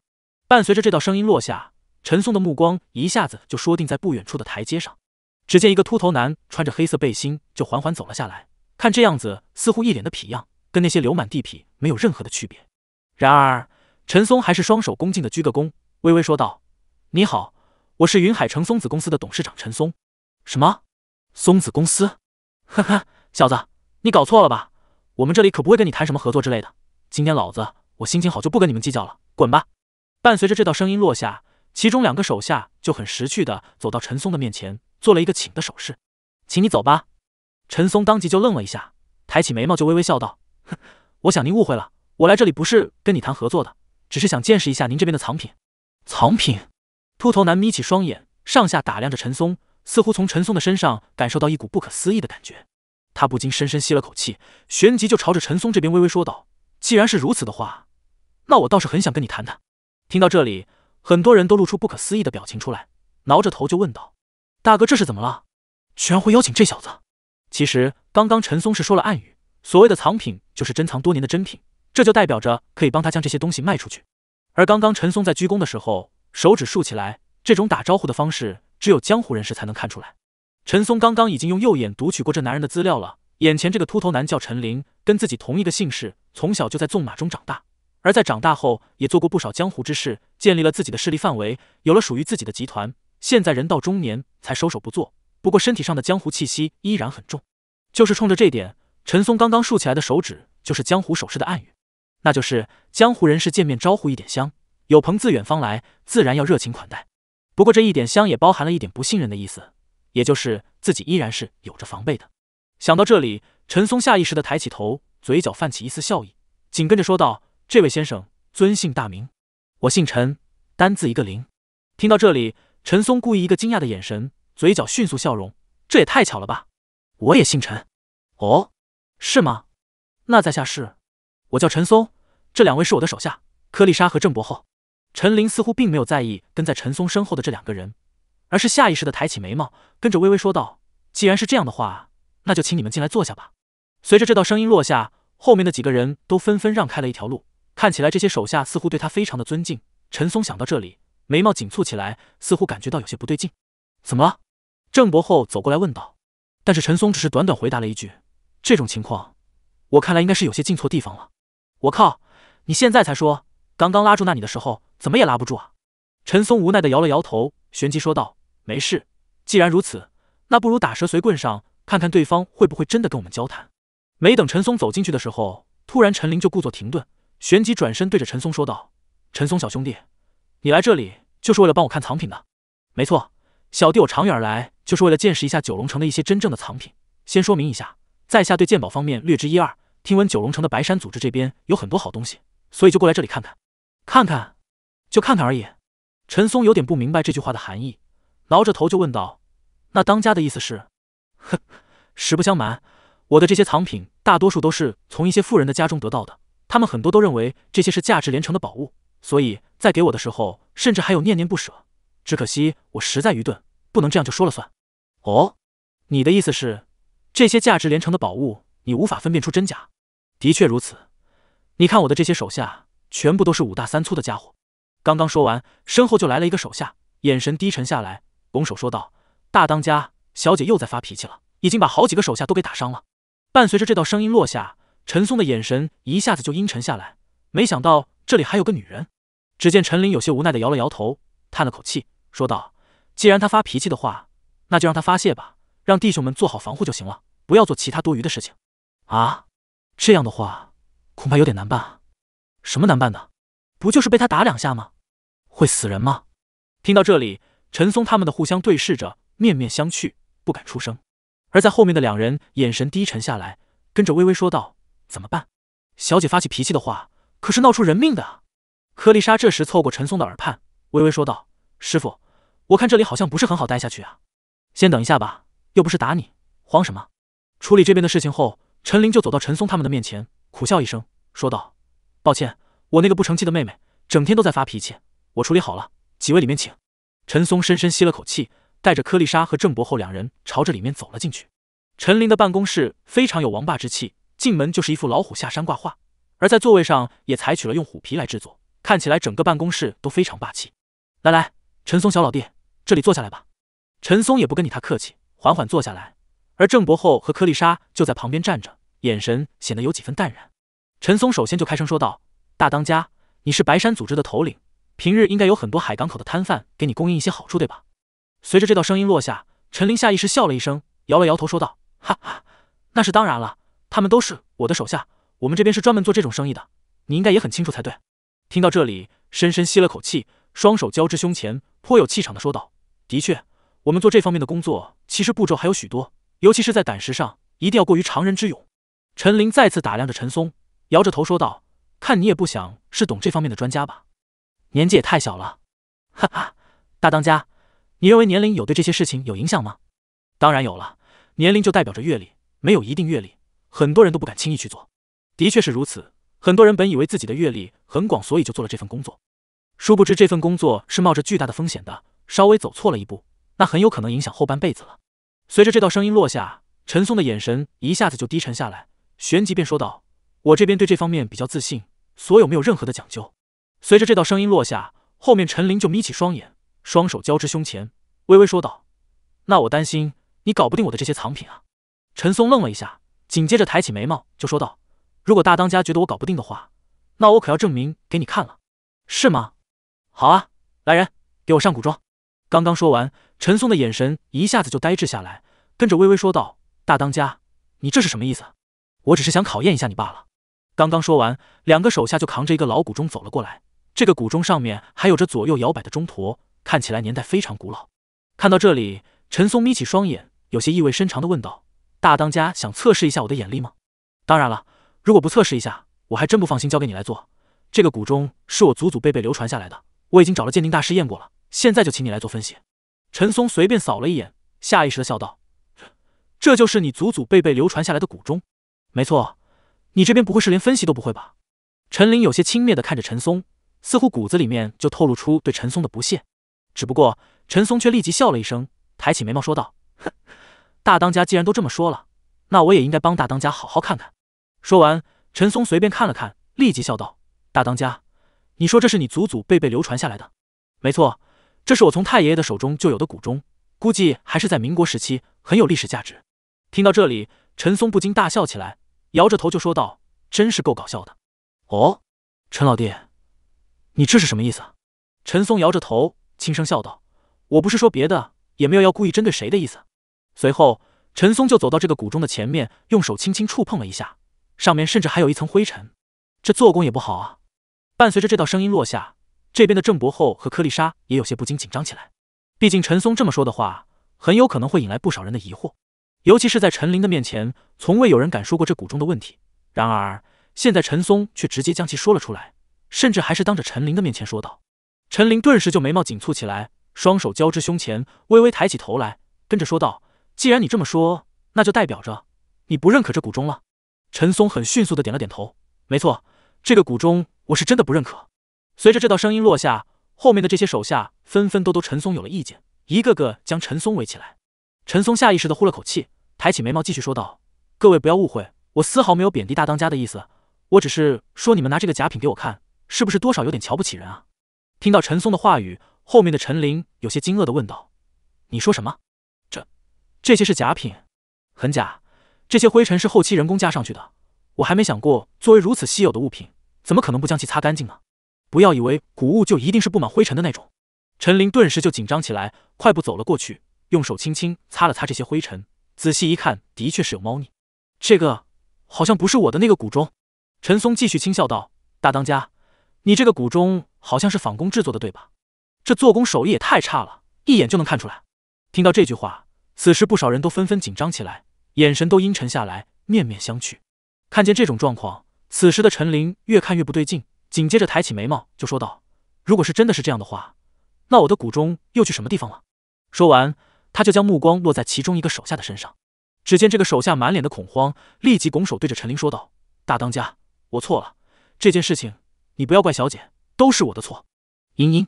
伴随着这道声音落下，陈松的目光一下子就说定在不远处的台阶上。只见一个秃头男穿着黑色背心，就缓缓走了下来。看这样子，似乎一脸的痞样，跟那些流满地痞没有任何的区别。然而，陈松还是双手恭敬的鞠个躬，微微说道：“你好，我是云海城松子公司的董事长陈松。什么？松子公司？哈哈，小子，你搞错了吧？我们这里可不会跟你谈什么合作之类的。今天老子我心情好，就不跟你们计较了，滚吧！”伴随着这道声音落下，其中两个手下就很识趣的走到陈松的面前，做了一个请的手势：“请你走吧。”陈松当即就愣了一下，抬起眉毛就微微笑道：“我想您误会了，我来这里不是跟你谈合作的，只是想见识一下您这边的藏品。”藏品。秃头男眯起双眼，上下打量着陈松，似乎从陈松的身上感受到一股不可思议的感觉，他不禁深深吸了口气，旋即就朝着陈松这边微微说道：“既然是如此的话，那我倒是很想跟你谈谈。”听到这里，很多人都露出不可思议的表情出来，挠着头就问道：“大哥，这是怎么了？居然会邀请这小子？”其实刚刚陈松是说了暗语，所谓的藏品就是珍藏多年的珍品，这就代表着可以帮他将这些东西卖出去。而刚刚陈松在鞠躬的时候，手指竖起来，这种打招呼的方式只有江湖人士才能看出来。陈松刚刚已经用右眼读取过这男人的资料了，眼前这个秃头男叫陈林，跟自己同一个姓氏，从小就在纵马中长大。而在长大后，也做过不少江湖之事，建立了自己的势力范围，有了属于自己的集团。现在人到中年才收手不做，不过身体上的江湖气息依然很重。就是冲着这点，陈松刚刚竖起来的手指就是江湖手势的暗语，那就是江湖人士见面招呼一点香，有朋自远方来，自然要热情款待。不过这一点香也包含了一点不信任的意思，也就是自己依然是有着防备的。想到这里，陈松下意识的抬起头，嘴角泛起一丝笑意，紧跟着说道。这位先生尊姓大名？我姓陈，单字一个林。听到这里，陈松故意一个惊讶的眼神，嘴角迅速笑容。这也太巧了吧！我也姓陈，哦，是吗？那在下是，我叫陈松。这两位是我的手下，柯丽莎和郑伯后。陈林似乎并没有在意跟在陈松身后的这两个人，而是下意识的抬起眉毛，跟着微微说道：“既然是这样的话，那就请你们进来坐下吧。”随着这道声音落下，后面的几个人都纷纷让开了一条路。看起来这些手下似乎对他非常的尊敬。陈松想到这里，眉毛紧蹙起来，似乎感觉到有些不对劲。怎么了？郑伯厚走过来问道。但是陈松只是短短回答了一句：“这种情况，我看来应该是有些进错地方了。”我靠！你现在才说，刚刚拉住那你的时候，怎么也拉不住啊？陈松无奈的摇了摇头，旋即说道：“没事，既然如此，那不如打蛇随棍上，看看对方会不会真的跟我们交谈。”没等陈松走进去的时候，突然陈林就故作停顿。旋即转身对着陈松说道：“陈松小兄弟，你来这里就是为了帮我看藏品的？没错，小弟我长远而来就是为了见识一下九龙城的一些真正的藏品。先说明一下，在下对鉴宝方面略知一二。听闻九龙城的白山组织这边有很多好东西，所以就过来这里看看，看看，就看看而已。”陈松有点不明白这句话的含义，挠着头就问道：“那当家的意思是？哼，实不相瞒，我的这些藏品大多数都是从一些富人的家中得到的。”他们很多都认为这些是价值连城的宝物，所以在给我的时候，甚至还有念念不舍。只可惜我实在愚钝，不能这样就说了算。哦，你的意思是，这些价值连城的宝物你无法分辨出真假？的确如此。你看我的这些手下，全部都是五大三粗的家伙。刚刚说完，身后就来了一个手下，眼神低沉下来，拱手说道：“大当家，小姐又在发脾气了，已经把好几个手下都给打伤了。”伴随着这道声音落下。陈松的眼神一下子就阴沉下来。没想到这里还有个女人。只见陈琳有些无奈的摇了摇头，叹了口气，说道：“既然他发脾气的话，那就让他发泄吧，让弟兄们做好防护就行了，不要做其他多余的事情。”啊，这样的话恐怕有点难办啊！什么难办的？不就是被他打两下吗？会死人吗？听到这里，陈松他们的互相对视着，面面相觑，不敢出声。而在后面的两人眼神低沉下来，跟着微微说道。怎么办？小姐发起脾气的话，可是闹出人命的啊！柯丽莎这时凑过陈松的耳畔，微微说道：“师傅，我看这里好像不是很好待下去啊，先等一下吧，又不是打你，慌什么？”处理这边的事情后，陈林就走到陈松他们的面前，苦笑一声，说道：“抱歉，我那个不成器的妹妹，整天都在发脾气。我处理好了，几位里面请。”陈松深深吸了口气，带着柯丽莎和郑伯厚两人朝着里面走了进去。陈林的办公室非常有王霸之气。进门就是一幅老虎下山挂画，而在座位上也采取了用虎皮来制作，看起来整个办公室都非常霸气。来来，陈松小老弟，这里坐下来吧。陈松也不跟你他客气，缓缓坐下来。而郑伯厚和柯丽莎就在旁边站着，眼神显得有几分淡然。陈松首先就开声说道：“大当家，你是白山组织的头领，平日应该有很多海港口的摊贩给你供应一些好处，对吧？”随着这道声音落下，陈林下意识笑了一声，摇了摇头说道：“哈哈，那是当然了。”他们都是我的手下，我们这边是专门做这种生意的，你应该也很清楚才对。听到这里，深深吸了口气，双手交织胸前，颇有气场的说道：“的确，我们做这方面的工作，其实步骤还有许多，尤其是在胆识上，一定要过于常人之勇。”陈林再次打量着陈松，摇着头说道：“看你也不想是懂这方面的专家吧，年纪也太小了。”哈哈，大当家，你认为年龄有对这些事情有影响吗？当然有了，年龄就代表着阅历，没有一定阅历。很多人都不敢轻易去做，的确是如此。很多人本以为自己的阅历很广，所以就做了这份工作，殊不知这份工作是冒着巨大的风险的。稍微走错了一步，那很有可能影响后半辈子了。随着这道声音落下，陈松的眼神一下子就低沉下来，旋即便说道：“我这边对这方面比较自信，所以没有任何的讲究。”随着这道声音落下，后面陈林就眯起双眼，双手交织胸前，微微说道：“那我担心你搞不定我的这些藏品啊。”陈松愣了一下。紧接着抬起眉毛就说道：“如果大当家觉得我搞不定的话，那我可要证明给你看了，是吗？”“好啊，来人，给我上古装。”刚刚说完，陈松的眼神一下子就呆滞下来，跟着微微说道：“大当家，你这是什么意思？我只是想考验一下你罢了。”刚刚说完，两个手下就扛着一个老古钟走了过来。这个古钟上面还有着左右摇摆的钟砣，看起来年代非常古老。看到这里，陈松眯起双眼，有些意味深长的问道。大当家想测试一下我的眼力吗？当然了，如果不测试一下，我还真不放心交给你来做。这个古钟是我祖祖辈辈流传下来的，我已经找了鉴定大师验过了，现在就请你来做分析。陈松随便扫了一眼，下意识的笑道：“这就是你祖祖辈辈流传下来的古钟？”没错，你这边不会是连分析都不会吧？”陈林有些轻蔑的看着陈松，似乎骨子里面就透露出对陈松的不屑。只不过陈松却立即笑了一声，抬起眉毛说道：“哼。”大当家既然都这么说了，那我也应该帮大当家好好看看。说完，陈松随便看了看，立即笑道：“大当家，你说这是你祖祖辈辈流传下来的？没错，这是我从太爷爷的手中就有的古钟，估计还是在民国时期很有历史价值。”听到这里，陈松不禁大笑起来，摇着头就说道：“真是够搞笑的。”哦，陈老弟，你这是什么意思？陈松摇着头，轻声笑道：“我不是说别的，也没有要故意针对谁的意思。”随后，陈松就走到这个古钟的前面，用手轻轻触碰了一下，上面甚至还有一层灰尘，这做工也不好啊。伴随着这道声音落下，这边的郑伯厚和柯丽莎也有些不禁紧张起来，毕竟陈松这么说的话，很有可能会引来不少人的疑惑。尤其是在陈林的面前，从未有人敢说过这古钟的问题，然而现在陈松却直接将其说了出来，甚至还是当着陈林的面前说道。陈林顿时就眉毛紧蹙起来，双手交织胸前，微微抬起头来，跟着说道。既然你这么说，那就代表着你不认可这古钟了。陈松很迅速的点了点头，没错，这个古钟我是真的不认可。随着这道声音落下，后面的这些手下纷纷都对陈松有了意见，一个个将陈松围起来。陈松下意识的呼了口气，抬起眉毛继续说道：“各位不要误会，我丝毫没有贬低大当家的意思，我只是说你们拿这个假品给我看，是不是多少有点瞧不起人啊？”听到陈松的话语，后面的陈林有些惊愕的问道：“你说什么？”这些是假品，很假。这些灰尘是后期人工加上去的。我还没想过，作为如此稀有的物品，怎么可能不将其擦干净呢？不要以为古物就一定是布满灰尘的那种。陈林顿时就紧张起来，快步走了过去，用手轻轻擦了擦这些灰尘，仔细一看，的确是有猫腻。这个好像不是我的那个古钟。陈松继续轻笑道：“大当家，你这个古钟好像是仿工制作的，对吧？这做工手艺也太差了，一眼就能看出来。”听到这句话。此时，不少人都纷纷紧张起来，眼神都阴沉下来，面面相觑。看见这种状况，此时的陈林越看越不对劲，紧接着抬起眉毛就说道：“如果是真的是这样的话，那我的谷中又去什么地方了？”说完，他就将目光落在其中一个手下的身上。只见这个手下满脸的恐慌，立即拱手对着陈林说道：“大当家，我错了，这件事情你不要怪小姐，都是我的错。”茵茵，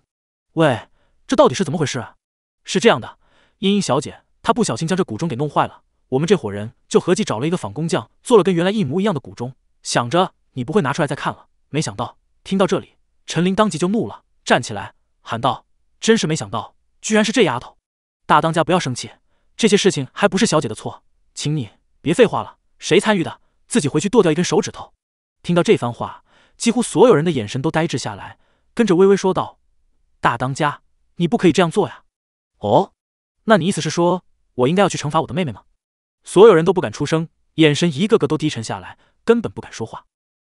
喂，这到底是怎么回事？啊？是这样的，茵茵小姐。他不小心将这古钟给弄坏了，我们这伙人就合计找了一个仿工匠做了跟原来一模一样的古钟，想着你不会拿出来再看了。没想到听到这里，陈林当即就怒了，站起来喊道：“真是没想到，居然是这丫头！大当家不要生气，这些事情还不是小姐的错，请你别废话了，谁参与的，自己回去剁掉一根手指头。”听到这番话，几乎所有人的眼神都呆滞下来，跟着微微说道：“大当家，你不可以这样做呀！”哦，那你意思是说？我应该要去惩罚我的妹妹吗？所有人都不敢出声，眼神一个个都低沉下来，根本不敢说话。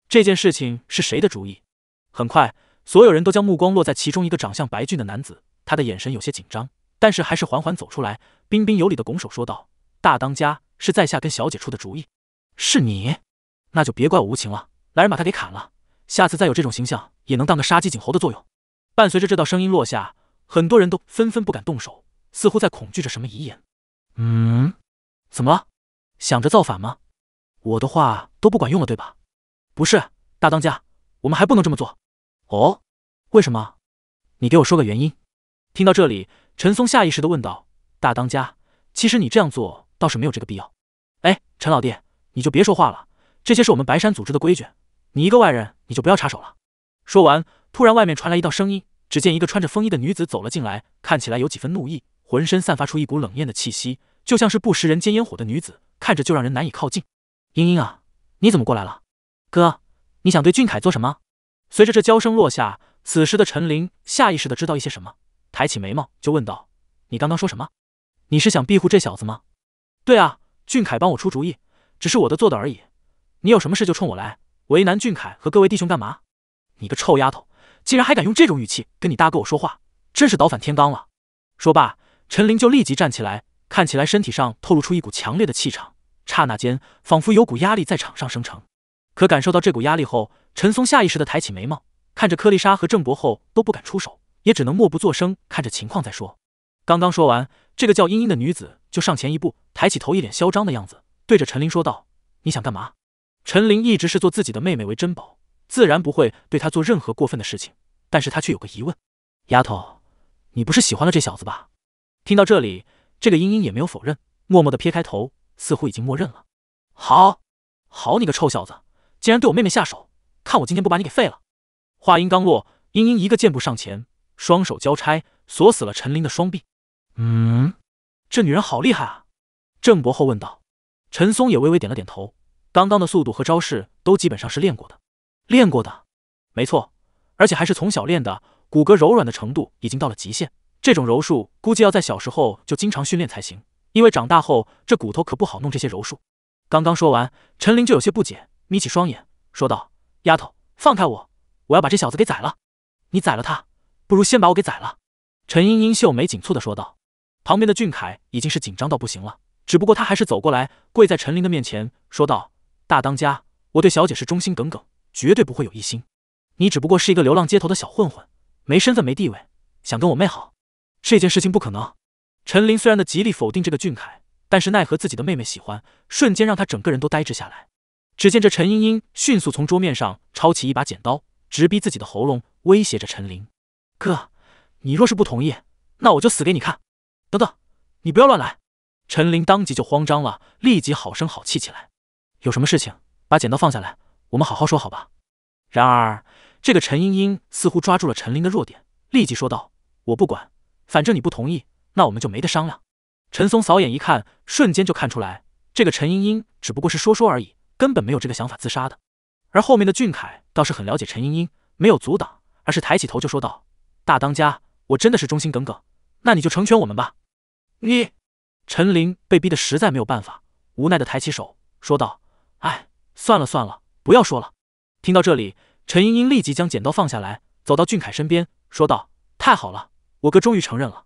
这件事情是谁的主意？很快，所有人都将目光落在其中一个长相白俊的男子，他的眼神有些紧张，但是还是缓缓走出来，彬彬有礼的拱手说道：“大当家是在下跟小姐出的主意。”是你？那就别怪我无情了。来人，把他给砍了。下次再有这种形象，也能当个杀鸡儆猴的作用。伴随着这道声音落下，很多人都纷纷不敢动手，似乎在恐惧着什么遗言。嗯，怎么了？想着造反吗？我的话都不管用了对吧？不是，大当家，我们还不能这么做。哦，为什么？你给我说个原因。听到这里，陈松下意识的问道：“大当家，其实你这样做倒是没有这个必要。”哎，陈老弟，你就别说话了，这些是我们白山组织的规矩，你一个外人，你就不要插手了。说完，突然外面传来一道声音，只见一个穿着风衣的女子走了进来，看起来有几分怒意。浑身散发出一股冷艳的气息，就像是不食人间烟火的女子，看着就让人难以靠近。英英啊，你怎么过来了？哥，你想对俊凯做什么？随着这娇声落下，此时的陈林下意识的知道一些什么，抬起眉毛就问道：“你刚刚说什么？你是想庇护这小子吗？”“对啊，俊凯帮我出主意，只是我的做的而已。你有什么事就冲我来，为难俊凯和各位弟兄干嘛？你个臭丫头，竟然还敢用这种语气跟你大哥我说话，真是倒反天罡了。”说罢。陈琳就立即站起来，看起来身体上透露出一股强烈的气场，刹那间仿佛有股压力在场上生成。可感受到这股压力后，陈松下意识的抬起眉毛，看着柯丽莎和郑博后都不敢出手，也只能默不作声看着情况再说。刚刚说完，这个叫茵茵的女子就上前一步，抬起头，一脸嚣张的样子，对着陈琳说道：“你想干嘛？”陈琳一直是做自己的妹妹为珍宝，自然不会对她做任何过分的事情，但是她却有个疑问：“丫头，你不是喜欢了这小子吧？”听到这里，这个英英也没有否认，默默的撇开头，似乎已经默认了。好，好你个臭小子，竟然对我妹妹下手，看我今天不把你给废了！话音刚落，英英一个箭步上前，双手交叉锁死了陈林的双臂。嗯，这女人好厉害啊！郑伯厚问道。陈松也微微点了点头。刚刚的速度和招式都基本上是练过的，练过的，没错，而且还是从小练的，骨骼柔软的程度已经到了极限。这种柔术估计要在小时候就经常训练才行，因为长大后这骨头可不好弄。这些柔术，刚刚说完，陈林就有些不解，眯起双眼说道：“丫头，放开我，我要把这小子给宰了。你宰了他，不如先把我给宰了。”陈英英秀眉紧蹙的说道。旁边的俊凯已经是紧张到不行了，只不过他还是走过来，跪在陈林的面前说道：“大当家，我对小姐是忠心耿耿，绝对不会有异心。你只不过是一个流浪街头的小混混，没身份没地位，想跟我妹好？”这件事情不可能。陈琳虽然的极力否定这个俊凯，但是奈何自己的妹妹喜欢，瞬间让他整个人都呆滞下来。只见这陈英英迅速从桌面上抄起一把剪刀，直逼自己的喉咙，威胁着陈琳：“哥，你若是不同意，那我就死给你看。”等等，你不要乱来！陈琳当即就慌张了，立即好声好气起来：“有什么事情，把剪刀放下来，我们好好说好吧？”然而，这个陈英英似乎抓住了陈琳的弱点，立即说道：“我不管。”反正你不同意，那我们就没得商量。陈松扫眼一看，瞬间就看出来，这个陈英英只不过是说说而已，根本没有这个想法自杀的。而后面的俊凯倒是很了解陈英英，没有阻挡，而是抬起头就说道：“大当家，我真的是忠心耿耿，那你就成全我们吧。”你，陈林被逼得实在没有办法，无奈的抬起手说道：“哎，算了算了，不要说了。”听到这里，陈英英立即将剪刀放下来，走到俊凯身边说道：“太好了。”我哥终于承认了。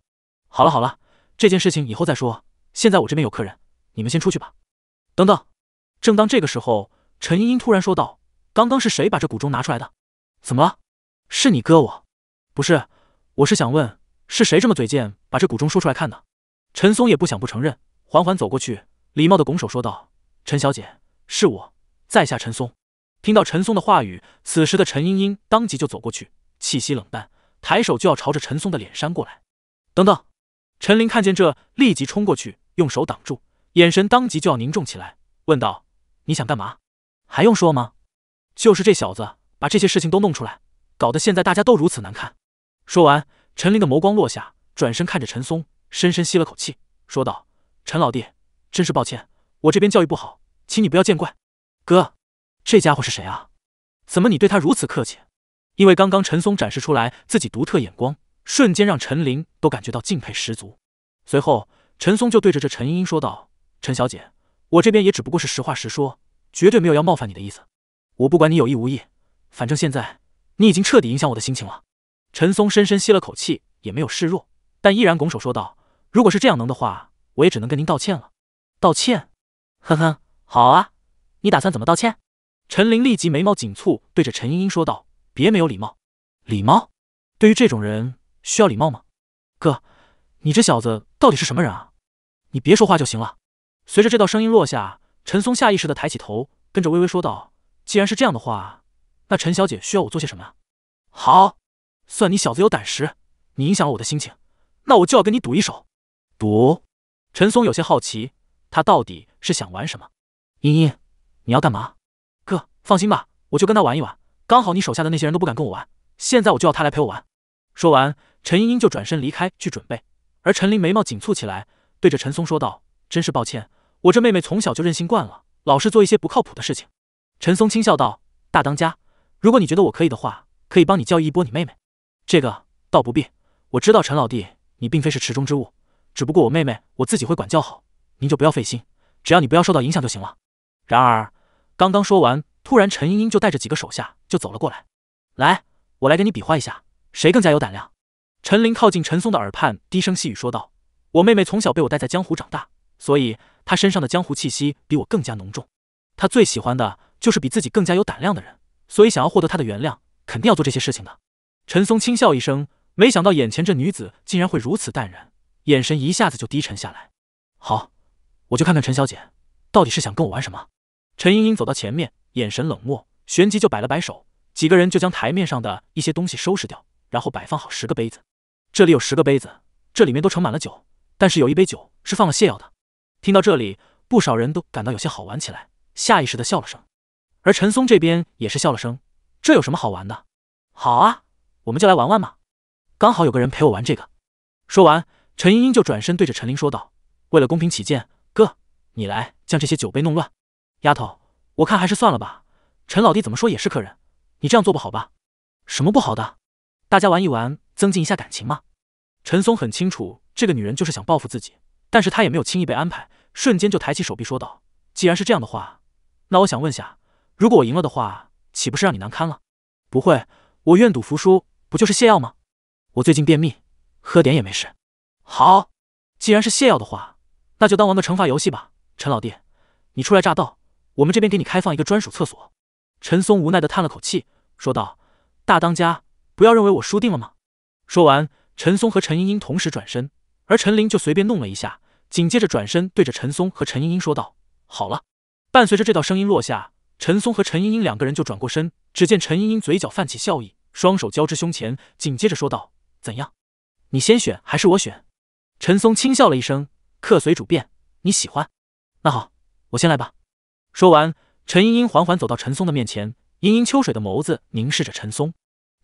好了好了，这件事情以后再说。现在我这边有客人，你们先出去吧。等等，正当这个时候，陈英英突然说道：“刚刚是谁把这古钟拿出来的？怎么了？是你哥我？不是，我是想问，是谁这么嘴贱，把这古钟说出来看的？”陈松也不想不承认，缓缓走过去，礼貌的拱手说道：“陈小姐，是我在下陈松。”听到陈松的话语，此时的陈英英当即就走过去，气息冷淡。抬手就要朝着陈松的脸扇过来，等等！陈林看见这，立即冲过去，用手挡住，眼神当即就要凝重起来，问道：“你想干嘛？还用说吗？就是这小子把这些事情都弄出来，搞得现在大家都如此难看。”说完，陈林的眸光落下，转身看着陈松，深深吸了口气，说道：“陈老弟，真是抱歉，我这边教育不好，请你不要见怪。”哥，这家伙是谁啊？怎么你对他如此客气？因为刚刚陈松展示出来自己独特眼光，瞬间让陈琳都感觉到敬佩十足。随后，陈松就对着这陈英英说道：“陈小姐，我这边也只不过是实话实说，绝对没有要冒犯你的意思。我不管你有意无意，反正现在你已经彻底影响我的心情了。”陈松深深吸了口气，也没有示弱，但依然拱手说道：“如果是这样能的话，我也只能跟您道歉了。道歉？哼哼，好啊，你打算怎么道歉？”陈林立即眉毛紧蹙，对着陈英英说道。别没有礼貌，礼貌？对于这种人需要礼貌吗？哥，你这小子到底是什么人啊？你别说话就行了。随着这道声音落下，陈松下意识的抬起头，跟着微微说道：“既然是这样的话，那陈小姐需要我做些什么啊？”好，算你小子有胆识，你影响了我的心情，那我就要跟你赌一手。赌？陈松有些好奇，他到底是想玩什么？茵茵，你要干嘛？哥，放心吧，我就跟他玩一玩。刚好你手下的那些人都不敢跟我玩，现在我就要他来陪我玩。说完，陈英英就转身离开去准备。而陈林眉毛紧蹙起来，对着陈松说道：“真是抱歉，我这妹妹从小就任性惯了，老是做一些不靠谱的事情。”陈松轻笑道：“大当家，如果你觉得我可以的话，可以帮你教育一波你妹妹。这个倒不必，我知道陈老弟你并非是池中之物，只不过我妹妹我自己会管教好，您就不要费心，只要你不要受到影响就行了。”然而，刚刚说完。突然，陈英英就带着几个手下就走了过来。来，我来跟你比划一下，谁更加有胆量。陈林靠近陈松的耳畔，低声细语说道：“我妹妹从小被我带在江湖长大，所以她身上的江湖气息比我更加浓重。她最喜欢的就是比自己更加有胆量的人，所以想要获得她的原谅，肯定要做这些事情的。”陈松轻笑一声，没想到眼前这女子竟然会如此淡然，眼神一下子就低沉下来。好，我就看看陈小姐到底是想跟我玩什么。陈英英走到前面，眼神冷漠，旋即就摆了摆手，几个人就将台面上的一些东西收拾掉，然后摆放好十个杯子。这里有十个杯子，这里面都盛满了酒，但是有一杯酒是放了泻药的。听到这里，不少人都感到有些好玩起来，下意识的笑了声。而陈松这边也是笑了声，这有什么好玩的？好啊，我们就来玩玩嘛。刚好有个人陪我玩这个。说完，陈英英就转身对着陈林说道：“为了公平起见，哥，你来将这些酒杯弄乱。”丫头，我看还是算了吧。陈老弟怎么说也是客人，你这样做不好吧？什么不好的？大家玩一玩，增进一下感情嘛。陈松很清楚，这个女人就是想报复自己，但是他也没有轻易被安排，瞬间就抬起手臂说道：“既然是这样的话，那我想问下，如果我赢了的话，岂不是让你难堪了？”不会，我愿赌服输，不就是泻药吗？我最近便秘，喝点也没事。好，既然是泻药的话，那就当玩个惩罚游戏吧。陈老弟，你初来乍到。我们这边给你开放一个专属厕所。陈松无奈的叹了口气，说道：“大当家，不要认为我输定了吗？”说完，陈松和陈英英同时转身，而陈林就随便弄了一下，紧接着转身对着陈松和陈英英说道：“好了。”伴随着这道声音落下，陈松和陈英英两个人就转过身，只见陈英英嘴角泛起笑意，双手交织胸前，紧接着说道：“怎样？你先选还是我选？”陈松轻笑了一声：“客随主便，你喜欢，那好，我先来吧。”说完，陈英英缓缓走到陈松的面前，盈盈秋水的眸子凝视着陈松，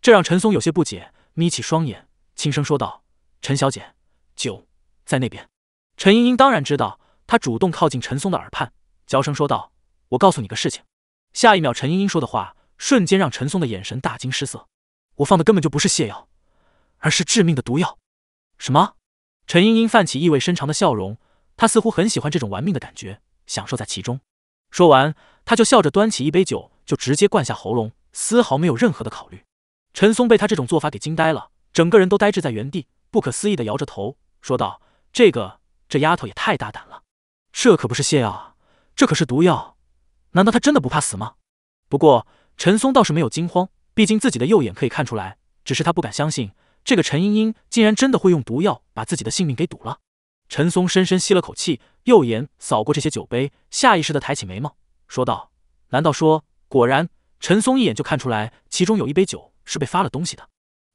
这让陈松有些不解，眯起双眼，轻声说道：“陈小姐，酒在那边。”陈英英当然知道，她主动靠近陈松的耳畔，娇声说道：“我告诉你个事情。”下一秒，陈英英说的话瞬间让陈松的眼神大惊失色：“我放的根本就不是泻药，而是致命的毒药！”什么？陈英英泛起意味深长的笑容，她似乎很喜欢这种玩命的感觉，享受在其中。说完，他就笑着端起一杯酒，就直接灌下喉咙，丝毫没有任何的考虑。陈松被他这种做法给惊呆了，整个人都呆滞在原地，不可思议的摇着头说道：“这个，这丫头也太大胆了！这可不是泻药啊，这可是毒药！难道她真的不怕死吗？”不过陈松倒是没有惊慌，毕竟自己的右眼可以看出来，只是他不敢相信，这个陈英英竟然真的会用毒药把自己的性命给赌了。陈松深深吸了口气，右眼扫过这些酒杯，下意识地抬起眉毛，说道：“难道说……果然？”陈松一眼就看出来，其中有一杯酒是被发了东西的。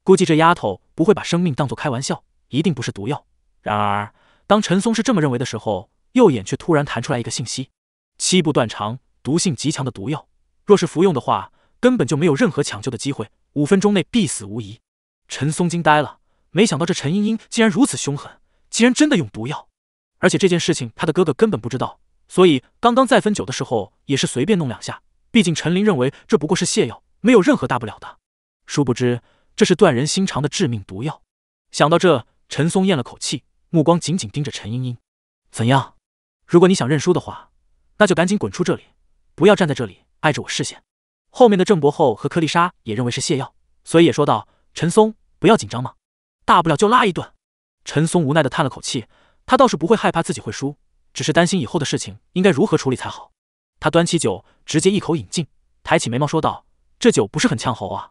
估计这丫头不会把生命当做开玩笑，一定不是毒药。然而，当陈松是这么认为的时候，右眼却突然弹出来一个信息：七步断肠，毒性极强的毒药，若是服用的话，根本就没有任何抢救的机会，五分钟内必死无疑。陈松惊呆了，没想到这陈英英竟然如此凶狠。竟然真的用毒药，而且这件事情他的哥哥根本不知道，所以刚刚在分酒的时候也是随便弄两下。毕竟陈林认为这不过是泻药，没有任何大不了的。殊不知这是断人心肠的致命毒药。想到这，陈松咽了口气，目光紧紧盯着陈英英。怎样？如果你想认输的话，那就赶紧滚出这里，不要站在这里碍着我视线。后面的郑伯厚和柯丽莎也认为是泻药，所以也说道：“陈松，不要紧张嘛，大不了就拉一顿。”陈松无奈地叹了口气，他倒是不会害怕自己会输，只是担心以后的事情应该如何处理才好。他端起酒，直接一口饮尽，抬起眉毛说道：“这酒不是很呛喉啊？”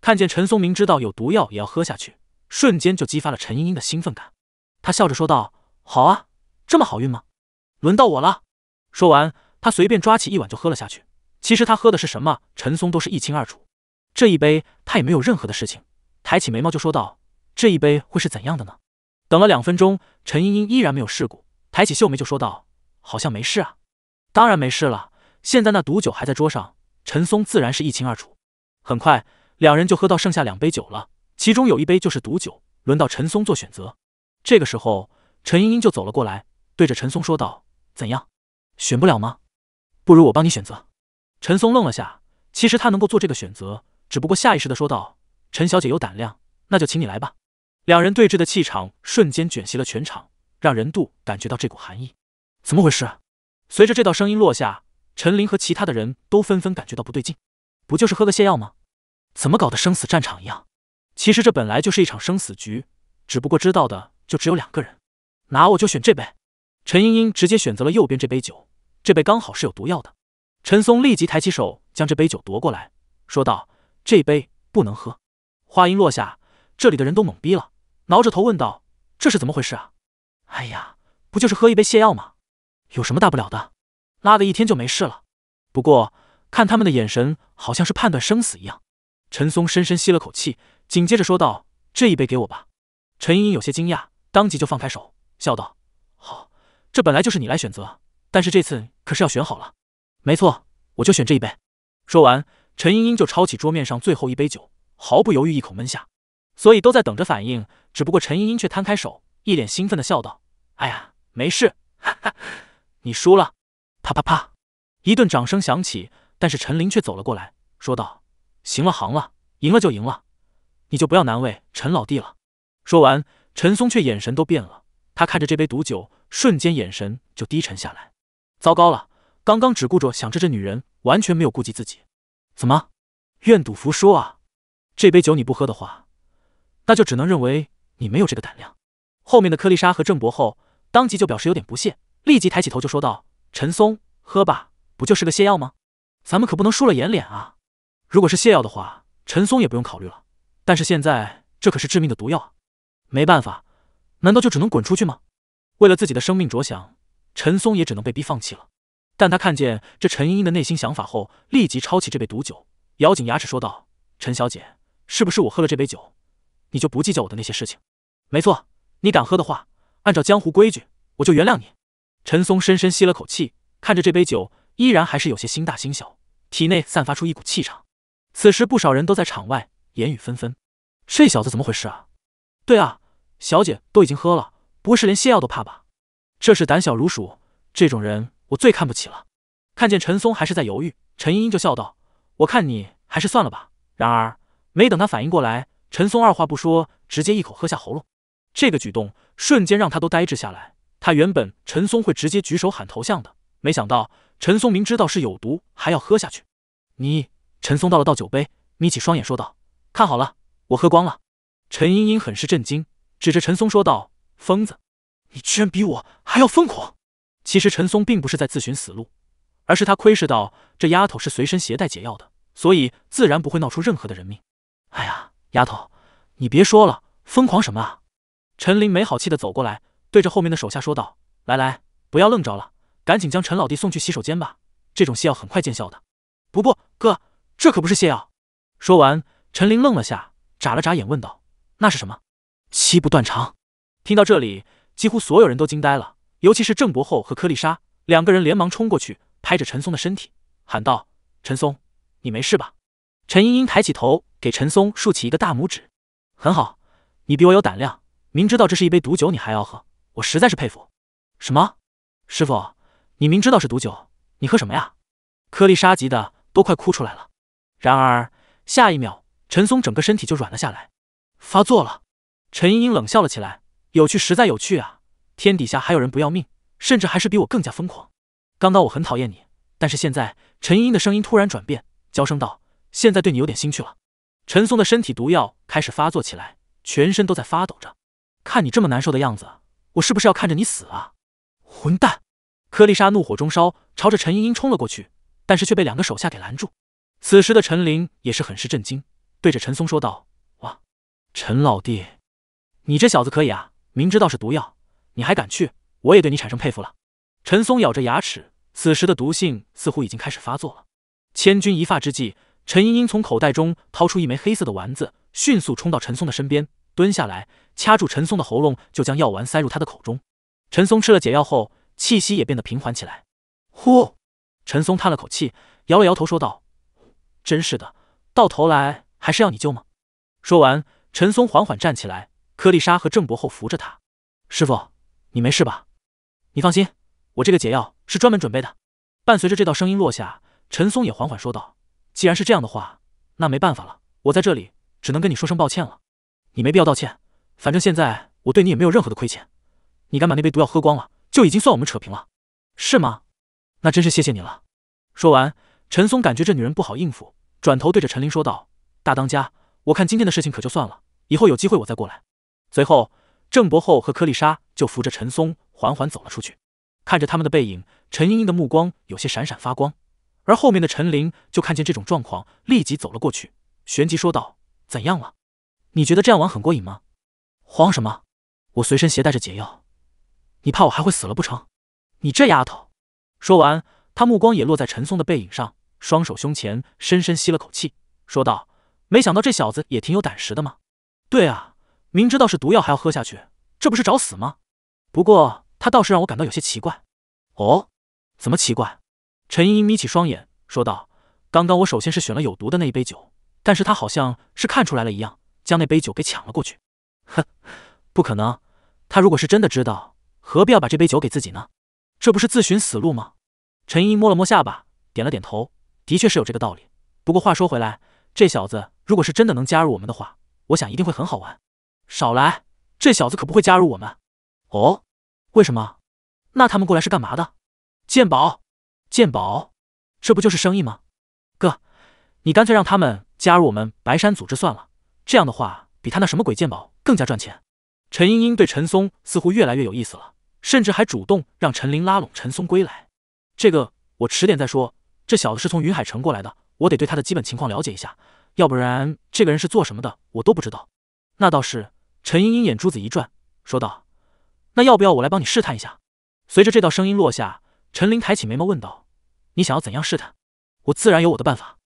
看见陈松明知道有毒药也要喝下去，瞬间就激发了陈英英的兴奋感。她笑着说道：“好啊，这么好运吗？轮到我了。”说完，她随便抓起一碗就喝了下去。其实她喝的是什么，陈松都是一清二楚。这一杯他也没有任何的事情，抬起眉毛就说道：“这一杯会是怎样的呢？”等了两分钟，陈茵茵依然没有事故，抬起秀眉就说道：“好像没事啊。”“当然没事了，现在那毒酒还在桌上，陈松自然是一清二楚。”很快，两人就喝到剩下两杯酒了，其中有一杯就是毒酒，轮到陈松做选择。这个时候，陈茵茵就走了过来，对着陈松说道：“怎样，选不了吗？不如我帮你选择。”陈松愣了下，其实他能够做这个选择，只不过下意识的说道：“陈小姐有胆量，那就请你来吧。”两人对峙的气场瞬间卷袭了全场，让任渡感觉到这股寒意。怎么回事？随着这道声音落下，陈林和其他的人都纷纷感觉到不对劲。不就是喝个泻药吗？怎么搞得生死战场一样？其实这本来就是一场生死局，只不过知道的就只有两个人。那我就选这杯。陈英英直接选择了右边这杯酒，这杯刚好是有毒药的。陈松立即抬起手将这杯酒夺过来，说道：“这杯不能喝。”话音落下，这里的人都懵逼了。挠着头问道：“这是怎么回事啊？”“哎呀，不就是喝一杯泻药吗？有什么大不了的？拉个一天就没事了。”不过看他们的眼神，好像是判断生死一样。陈松深深吸了口气，紧接着说道：“这一杯给我吧。”陈茵茵有些惊讶，当即就放开手，笑道：“好，这本来就是你来选择，但是这次可是要选好了。”“没错，我就选这一杯。”说完，陈茵茵就抄起桌面上最后一杯酒，毫不犹豫一口闷下。所以都在等着反应，只不过陈茵茵却摊开手，一脸兴奋的笑道：“哎呀，没事，哈哈，你输了。”啪啪啪，一顿掌声响起。但是陈林却走了过来，说道：“行了，行了，赢了就赢了，你就不要难为陈老弟了。”说完，陈松却眼神都变了。他看着这杯毒酒，瞬间眼神就低沉下来。糟糕了，刚刚只顾着想着这女人，完全没有顾及自己。怎么，愿赌服输啊？这杯酒你不喝的话。那就只能认为你没有这个胆量。后面的柯丽莎和郑伯后当即就表示有点不屑，立即抬起头就说道：“陈松，喝吧，不就是个泻药吗？咱们可不能输了颜脸啊！如果是泻药的话，陈松也不用考虑了。但是现在这可是致命的毒药，没办法，难道就只能滚出去吗？为了自己的生命着想，陈松也只能被逼放弃了。但他看见这陈英英的内心想法后，立即抄起这杯毒酒，咬紧牙齿说道：‘陈小姐，是不是我喝了这杯酒？’”你就不计较我的那些事情？没错，你敢喝的话，按照江湖规矩，我就原谅你。陈松深深吸了口气，看着这杯酒，依然还是有些心大心小，体内散发出一股气场。此时不少人都在场外，言语纷纷。这小子怎么回事啊？对啊，小姐都已经喝了，不会是连泻药都怕吧？这是胆小如鼠，这种人我最看不起了。看见陈松还是在犹豫，陈茵茵就笑道：“我看你还是算了吧。”然而没等他反应过来。陈松二话不说，直接一口喝下喉咙。这个举动瞬间让他都呆滞下来。他原本陈松会直接举手喊投降的，没想到陈松明知道是有毒，还要喝下去。你陈松倒了倒酒杯，眯起双眼说道：“看好了，我喝光了。”陈英英很是震惊，指着陈松说道：“疯子，你居然比我还要疯狂！”其实陈松并不是在自寻死路，而是他窥视到这丫头是随身携带解药的，所以自然不会闹出任何的人命。哎呀！丫头，你别说了，疯狂什么啊！陈林没好气的走过来，对着后面的手下说道：“来来，不要愣着了，赶紧将陈老弟送去洗手间吧，这种泻药很快见效的。”“不不，哥，这可不是泻药。”说完，陈林愣了下，眨了眨眼，问道：“那是什么？七步断肠？”听到这里，几乎所有人都惊呆了，尤其是郑伯厚和柯丽莎两个人，连忙冲过去拍着陈松的身体，喊道：“陈松，你没事吧？”陈英英抬起头。给陈松竖起一个大拇指，很好，你比我有胆量，明知道这是一杯毒酒你还要喝，我实在是佩服。什么？师傅，你明知道是毒酒，你喝什么呀？柯丽莎急的都快哭出来了。然而下一秒，陈松整个身体就软了下来，发作了。陈英英冷笑了起来，有趣，实在有趣啊！天底下还有人不要命，甚至还是比我更加疯狂。刚刚我很讨厌你，但是现在，陈英英的声音突然转变，娇声道：“现在对你有点兴趣了。”陈松的身体毒药开始发作起来，全身都在发抖着。看你这么难受的样子，我是不是要看着你死啊？混蛋！柯丽莎怒火中烧，朝着陈英英冲了过去，但是却被两个手下给拦住。此时的陈林也是很是震惊，对着陈松说道：“哇，陈老弟，你这小子可以啊！明知道是毒药，你还敢去，我也对你产生佩服了。”陈松咬着牙齿，此时的毒性似乎已经开始发作了。千钧一发之际。陈英英从口袋中掏出一枚黑色的丸子，迅速冲到陈松的身边，蹲下来掐住陈松的喉咙，就将药丸塞入他的口中。陈松吃了解药后，气息也变得平缓起来。呼，陈松叹了口气，摇了摇头，说道：“真是的，到头来还是要你救吗？”说完，陈松缓缓站起来，柯丽莎和郑伯厚扶着他。“师傅，你没事吧？”“你放心，我这个解药是专门准备的。”伴随着这道声音落下，陈松也缓缓说道。既然是这样的话，那没办法了，我在这里只能跟你说声抱歉了。你没必要道歉，反正现在我对你也没有任何的亏欠。你敢把那杯毒药喝光了，就已经算我们扯平了，是吗？那真是谢谢你了。说完，陈松感觉这女人不好应付，转头对着陈林说道：“大当家，我看今天的事情可就算了，以后有机会我再过来。”随后，郑伯厚和柯丽莎就扶着陈松缓缓走了出去。看着他们的背影，陈英英的目光有些闪闪发光。而后面的陈琳就看见这种状况，立即走了过去，旋即说道：“怎样了？你觉得这样玩很过瘾吗？慌什么？我随身携带着解药，你怕我还会死了不成？你这丫头。”说完，他目光也落在陈松的背影上，双手胸前，深深吸了口气，说道：“没想到这小子也挺有胆识的嘛。”“对啊，明知道是毒药还要喝下去，这不是找死吗？”“不过他倒是让我感到有些奇怪。”“哦，怎么奇怪？”陈茵茵眯起双眼说道：“刚刚我首先是选了有毒的那一杯酒，但是他好像是看出来了一样，将那杯酒给抢了过去。哼，不可能，他如果是真的知道，何必要把这杯酒给自己呢？这不是自寻死路吗？”陈茵茵摸了摸下巴，点了点头：“的确是有这个道理。不过话说回来，这小子如果是真的能加入我们的话，我想一定会很好玩。”“少来，这小子可不会加入我们。”“哦，为什么？那他们过来是干嘛的？”“鉴宝。”鉴宝，这不就是生意吗？哥，你干脆让他们加入我们白山组织算了，这样的话比他那什么鬼鉴宝更加赚钱。陈英英对陈松似乎越来越有意思了，甚至还主动让陈琳拉拢陈松归来。这个我迟点再说，这小子是从云海城过来的，我得对他的基本情况了解一下，要不然这个人是做什么的，我都不知道。那倒是，陈英英眼珠子一转，说道：“那要不要我来帮你试探一下？”随着这道声音落下。陈林抬起眉毛问道：“你想要怎样试探？我自然有我的办法。”